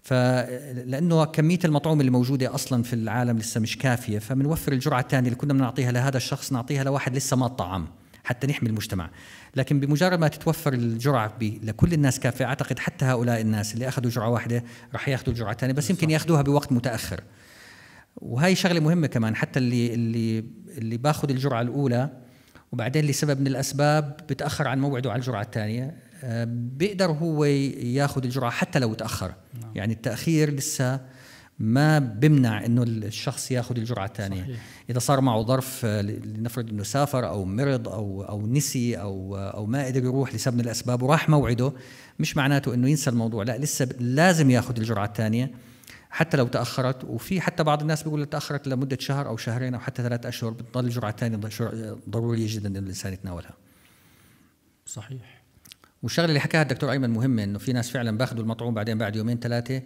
فلانه كميه المطعوم الموجوده اصلا في العالم لسه مش كافيه فبنوفر الجرعه الثانيه اللي كنا بنعطيها لهذا الشخص نعطيها لواحد لسه ما طعم حتى نحمي المجتمع لكن بمجرد ما تتوفر الجرعه لكل الناس كافيه اعتقد حتى هؤلاء الناس اللي اخذوا جرعه واحده راح ياخذوا الجرعه الثانيه بس يمكن ياخذوها بوقت متاخر وهي شغله مهمه كمان حتى اللي اللي اللي باخذ الجرعه الاولى وبعدين لسبب من الاسباب بتاخر عن موعده على الجرعه الثانيه آه، بيقدر هو ياخذ الجرعه حتى لو تاخر نعم. يعني التاخير لسه ما بمنع انه الشخص ياخذ الجرعه الثانيه اذا صار معه ظرف آه، لنفرض انه سافر او مرض او او نسي او آه، او ما قدر يروح لسبب من الاسباب وراح موعده مش معناته انه ينسى الموضوع لا لسه لازم ياخذ الجرعه الثانيه حتى لو تاخرت وفي حتى بعض الناس بيقول تاخرت لمده شهر او شهرين او حتى ثلاث اشهر بتضل الجرعه الثانيه ضروريه جدا ان الانسان يتناولها. صحيح. والشغله اللي حكاها الدكتور ايمن مهمه انه في ناس فعلا باخذوا المطعوم بعدين بعد يومين ثلاثه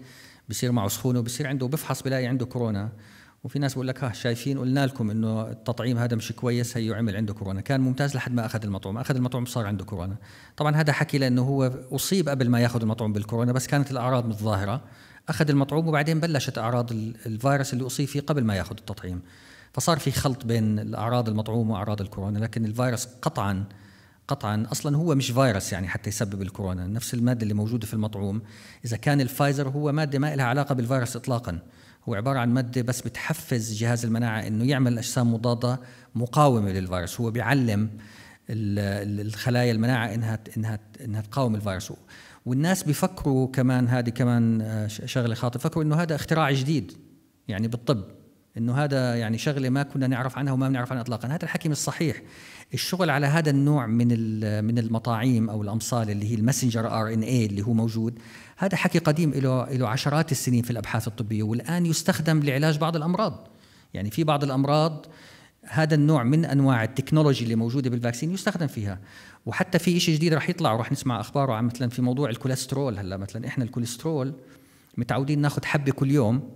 بصير معه سخونه وبصير عنده بفحص بلاقي عنده كورونا وفي ناس بقول لك ها شايفين قلنا لكم انه التطعيم هذا مش كويس هيو عمل عنده كورونا كان ممتاز لحد ما اخذ المطعوم اخذ المطعوم صار عنده كورونا طبعا هذا حكي لانه هو اصيب قبل ما ياخذ المطعوم بالكورونا بس كانت الاعراض متظاهره اخذ المطعوم وبعدين بلشت اعراض الفيروس اللي اصيب فيه قبل ما ياخذ التطعيم فصار في خلط بين الاعراض المطعوم واعراض الكورونا لكن الفيروس قطعا قطعا اصلا هو مش فيروس يعني حتى يسبب الكورونا نفس الماده اللي موجوده في المطعوم اذا كان الفايزر هو ماده ما لها علاقه بالفيروس اطلاقا هو عباره عن ماده بس بتحفز جهاز المناعه انه يعمل اجسام مضاده مقاومه للفيروس هو بيعلم الخلايا المناعه انها انها انها تقاوم الفيروس والناس بيفكروا كمان هذه كمان آه، شغله خاطئه فكروا انه هذا اختراع جديد يعني بالطب انه هذا يعني شغله ما كنا نعرف عنها وما بنعرف عنها اطلاقا هذا الحكي مش صحيح الشغل على هذا النوع من من المطاعيم او الامصال اللي هي المسنجر ار ان اي اللي هو موجود هذا حكي قديم له له عشرات السنين في الابحاث الطبيه والان يستخدم لعلاج بعض الامراض يعني في بعض الامراض هذا النوع من انواع التكنولوجي اللي موجوده بالفاكسين يستخدم فيها وحتى في شيء جديد رح يطلع ورح نسمع اخباره عن مثلا في موضوع الكوليسترول هلا مثلا احنا الكوليسترول متعودين ناخذ حبه كل يوم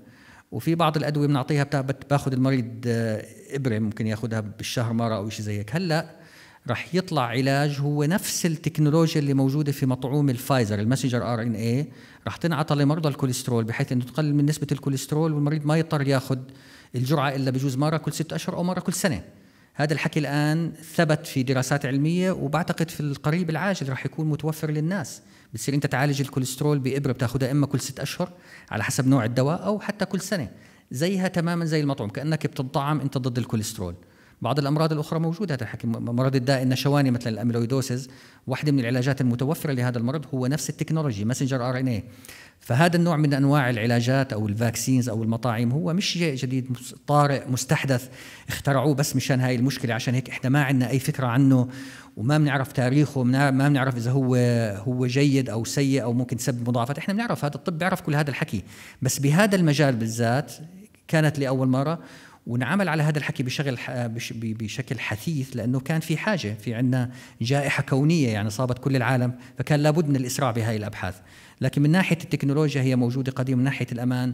وفي بعض الادويه بنعطيها باخذ المريض آه، ابره ممكن ياخذها بالشهر مره او شيء زي هيك هلا رح يطلع علاج هو نفس التكنولوجيا اللي موجوده في مطعوم الفايزر المسنجر ار ان اي رح تنعطى لمرضى الكوليسترول بحيث انه تقلل من نسبه الكوليسترول والمريض ما يضطر ياخذ الجرعه الا بجوز مره كل ست اشهر او مره كل سنه هذا الحكي الآن ثبت في دراسات علمية وبعتقد في القريب العاجل راح يكون متوفر للناس بتصير أنت تعالج الكوليسترول بإبرة بتاخذها إما كل ست أشهر على حسب نوع الدواء أو حتى كل سنة زيها تماما زي المطعم كأنك بتطعم أنت ضد الكوليسترول بعض الامراض الاخرى موجوده هذا الحكي مرض الداء النشواني مثل الاميلويدوسز واحده من العلاجات المتوفره لهذا المرض هو نفس التكنولوجي ماسنجر ار ان اي فهذا النوع من انواع العلاجات او الفاكسينز او المطاعم هو مش شيء جديد طارئ مستحدث اخترعوه بس مشان هاي المشكله عشان هيك احنا ما عندنا اي فكره عنه وما بنعرف تاريخه ما بنعرف اذا هو هو جيد او سيء او ممكن تسبب مضاعفات احنا بنعرف هذا الطب بيعرف كل هذا الحكي بس بهذا المجال بالذات كانت لاول مره ونعمل على هذا الحكي بشغل بشكل حثيث لانه كان في حاجه في عندنا جائحه كونيه يعني صابت كل العالم فكان لابد من الاسراع بهاي الابحاث لكن من ناحية التكنولوجيا هي موجودة قديمة من ناحية الأمان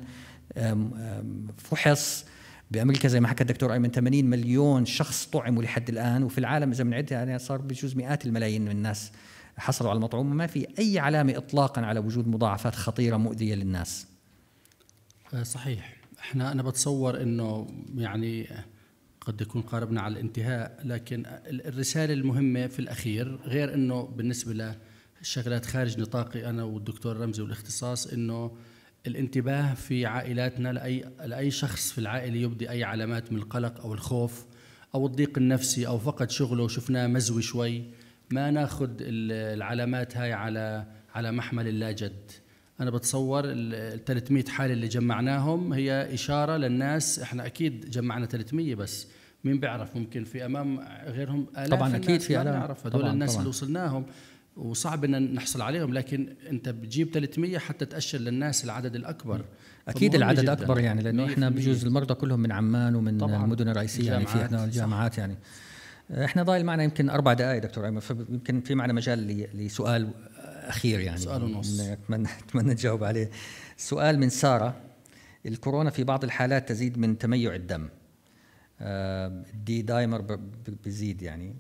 فحص بامريكا زي ما حكى الدكتور ايمن 80 مليون شخص طعموا لحد الان وفي العالم اذا بنعدها يعني صار بجوز مئات الملايين من الناس حصلوا على المطعوم ما في اي علامه اطلاقا على وجود مضاعفات خطيره مؤذيه للناس آه، صحيح احنا انا بتصور انه يعني قد يكون قاربنا على الانتهاء لكن الرساله المهمه في الاخير غير انه بالنسبه شغلات خارج نطاقي انا والدكتور رمزي والاختصاص انه الانتباه في عائلاتنا لاي لاي شخص في العائله يبدي اي علامات من القلق او الخوف او الضيق النفسي او فقد شغله شفناه مزوي شوي ما ناخذ العلامات هاي على على محمل اللاجد انا بتصور ال 300 حاله اللي جمعناهم هي اشاره للناس احنا اكيد جمعنا 300 بس مين بيعرف ممكن في امام غيرهم الاف طبعا اكيد في الاف نعرف الناس طبعًا. اللي وصلناهم وصعب ان نحصل عليهم لكن انت بتجيب 300 حتى تاشر للناس العدد الاكبر اكيد العدد جداً. اكبر يعني لانه احنا بجوز المرضى كلهم من عمان ومن طبعاً. المدن الرئيسيه يعني في احنا الجامعات صح. يعني احنا ضايل معنا يمكن اربع دقائق دكتور ايمن فيمكن في معنا مجال لسؤال اخير يعني سؤال ونص اتمنى اتمنى تجاوب عليه سؤال من ساره الكورونا في بعض الحالات تزيد من تميع الدم الدي آه، دايمر بزيد يعني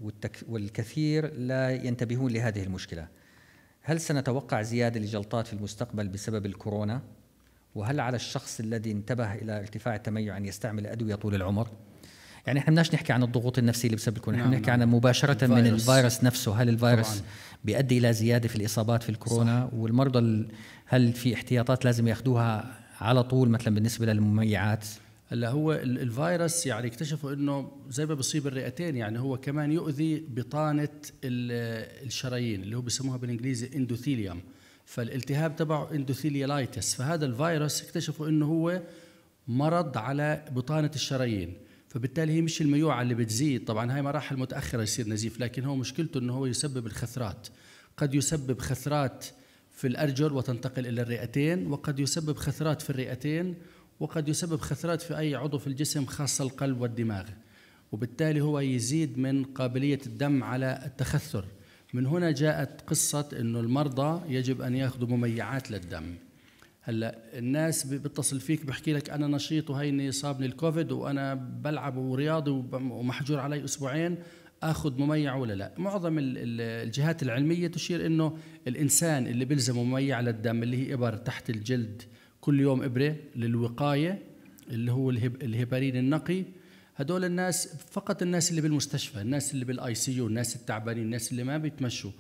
والكثير لا ينتبهون لهذه المشكله. هل سنتوقع زياده لجلطات في المستقبل بسبب الكورونا؟ وهل على الشخص الذي انتبه الى ارتفاع التميع ان يستعمل ادويه طول العمر؟ يعني احنا بدناش نحكي عن الضغوط النفسيه اللي بسبب الكورونا، نعم نحكي نعم. عن مباشره الفيروس. من الفيروس نفسه، هل الفيروس طبعاً. بيؤدي الى زياده في الاصابات في الكورونا صح. والمرضى هل في احتياطات لازم ياخذوها على طول مثلا بالنسبه للمميعات؟ هلا هو الفيروس يعني اكتشفوا انه زي ما بيصيب الرئتين يعني هو كمان يؤذي بطانه الشرايين اللي هو بيسموها بالانجليزي اندوثيليوم فالالتهاب تبعه اندوثيليالايتس فهذا الفيروس اكتشفوا انه هو مرض على بطانه الشرايين فبالتالي هي مش الميوعه اللي بتزيد طبعا هاي مراحل متاخره يصير نزيف لكن هو مشكلته انه هو يسبب الخثرات قد يسبب خثرات في الارجل وتنتقل الى الرئتين وقد يسبب خثرات في الرئتين وقد يسبب خثرات في أي عضو في الجسم خاصة القلب والدماغ وبالتالي هو يزيد من قابلية الدم على التخثر من هنا جاءت قصة أنه المرضى يجب أن يأخذوا مميعات للدم هلا الناس بيتصل فيك بحكي لك انا نشيط وهيني صابني الكوفيد وانا بلعب ورياضي ومحجور علي اسبوعين اخذ مميع ولا لا معظم الجهات العلميه تشير انه الانسان اللي بيلزمه مميع للدم اللي هي ابر تحت الجلد كل يوم ابره للوقايه اللي هو الهيبارين النقي هدول الناس فقط الناس اللي بالمستشفى الناس اللي بالاي سي يو الناس التعبانين الناس اللي ما بيتمشوا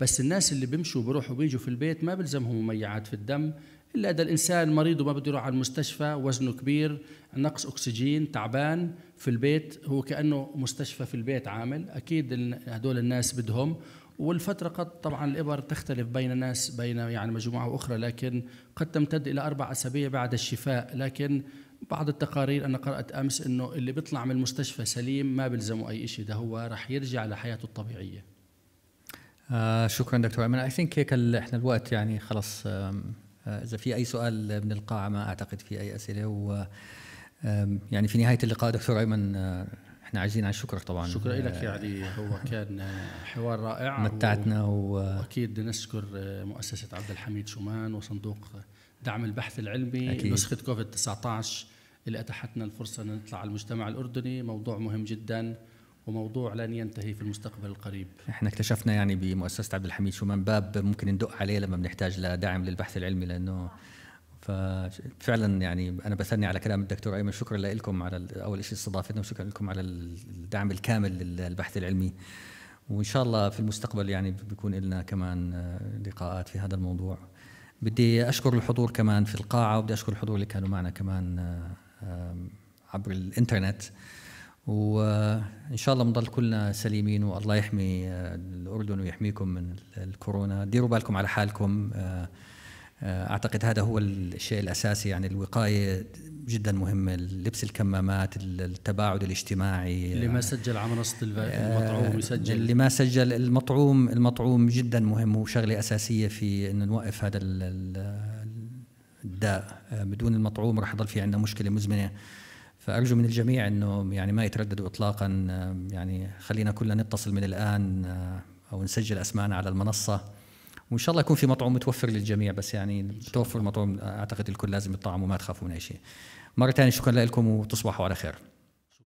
بس الناس اللي بيمشوا بروحوا بيجوا في البيت ما بيلزمهم مميعات في الدم الا اذا الانسان مريض وما بده يروح على المستشفى وزنه كبير نقص اكسجين تعبان في البيت هو كانه مستشفى في البيت عامل اكيد هدول الناس بدهم والفترة قد طبعا الإبر تختلف بين ناس بين يعني مجموعة أخرى لكن قد تمتد إلى أربع أسابيع بعد الشفاء لكن بعض التقارير أنا قرأت أمس أنه اللي بيطلع من المستشفى سليم ما بيلزمه أي شيء ده هو رح يرجع لحياته الطبيعية آه شكرا دكتور أيمن أي ثينك هيك احنا الوقت يعني خلص آه، إذا في أي سؤال من القاعة ما أعتقد في أي أسئلة و يعني في نهاية اللقاء دكتور أيمن آه، احنا عاجزين عن شكرك طبعا شكرا لك يا علي هو كان حوار رائع متعتنا واكيد نشكر مؤسسه عبد الحميد شومان وصندوق دعم البحث العلمي أكيد. نسخه كوفيد 19 اللي اتاحتنا الفرصه ان نطلع على المجتمع الاردني موضوع مهم جدا وموضوع لن ينتهي في المستقبل القريب احنا اكتشفنا يعني بمؤسسه عبد الحميد شومان باب ممكن ندق عليه لما بنحتاج لدعم للبحث العلمي لانه ففعلا يعني انا بثني على كلام الدكتور ايمن شكرا لكم على اول شيء استضافتنا وشكرا لكم على الدعم الكامل للبحث العلمي وان شاء الله في المستقبل يعني بيكون لنا كمان لقاءات في هذا الموضوع بدي اشكر الحضور كمان في القاعه وبدي اشكر الحضور اللي كانوا معنا كمان عبر الانترنت وان شاء الله بنضل كلنا سليمين والله يحمي آه، الاردن ويحميكم من الكورونا ديروا بالكم على حالكم آه، اعتقد هذا هو الشيء الاساسي يعني الوقايه جدا مهمه لبس الكمامات التباعد الاجتماعي اللي ما سجل عمر رصد آه، المطعوم يسجل اللي ما سجل المطعوم المطعوم جدا مهم وشغله اساسيه في انه نوقف هذا الداء آه، بدون المطعوم راح يضل في عندنا مشكله مزمنه فارجو من الجميع انه يعني ما يترددوا اطلاقا آه، يعني خلينا كلنا نتصل من الان او نسجل اسماءنا على المنصه وان شاء الله يكون في مطعم متوفر للجميع بس يعني توفر المطعوم اعتقد الكل لازم يطعم وما تخافوا من اي شيء مره ثانيه شكرا لكم وتصبحوا على خير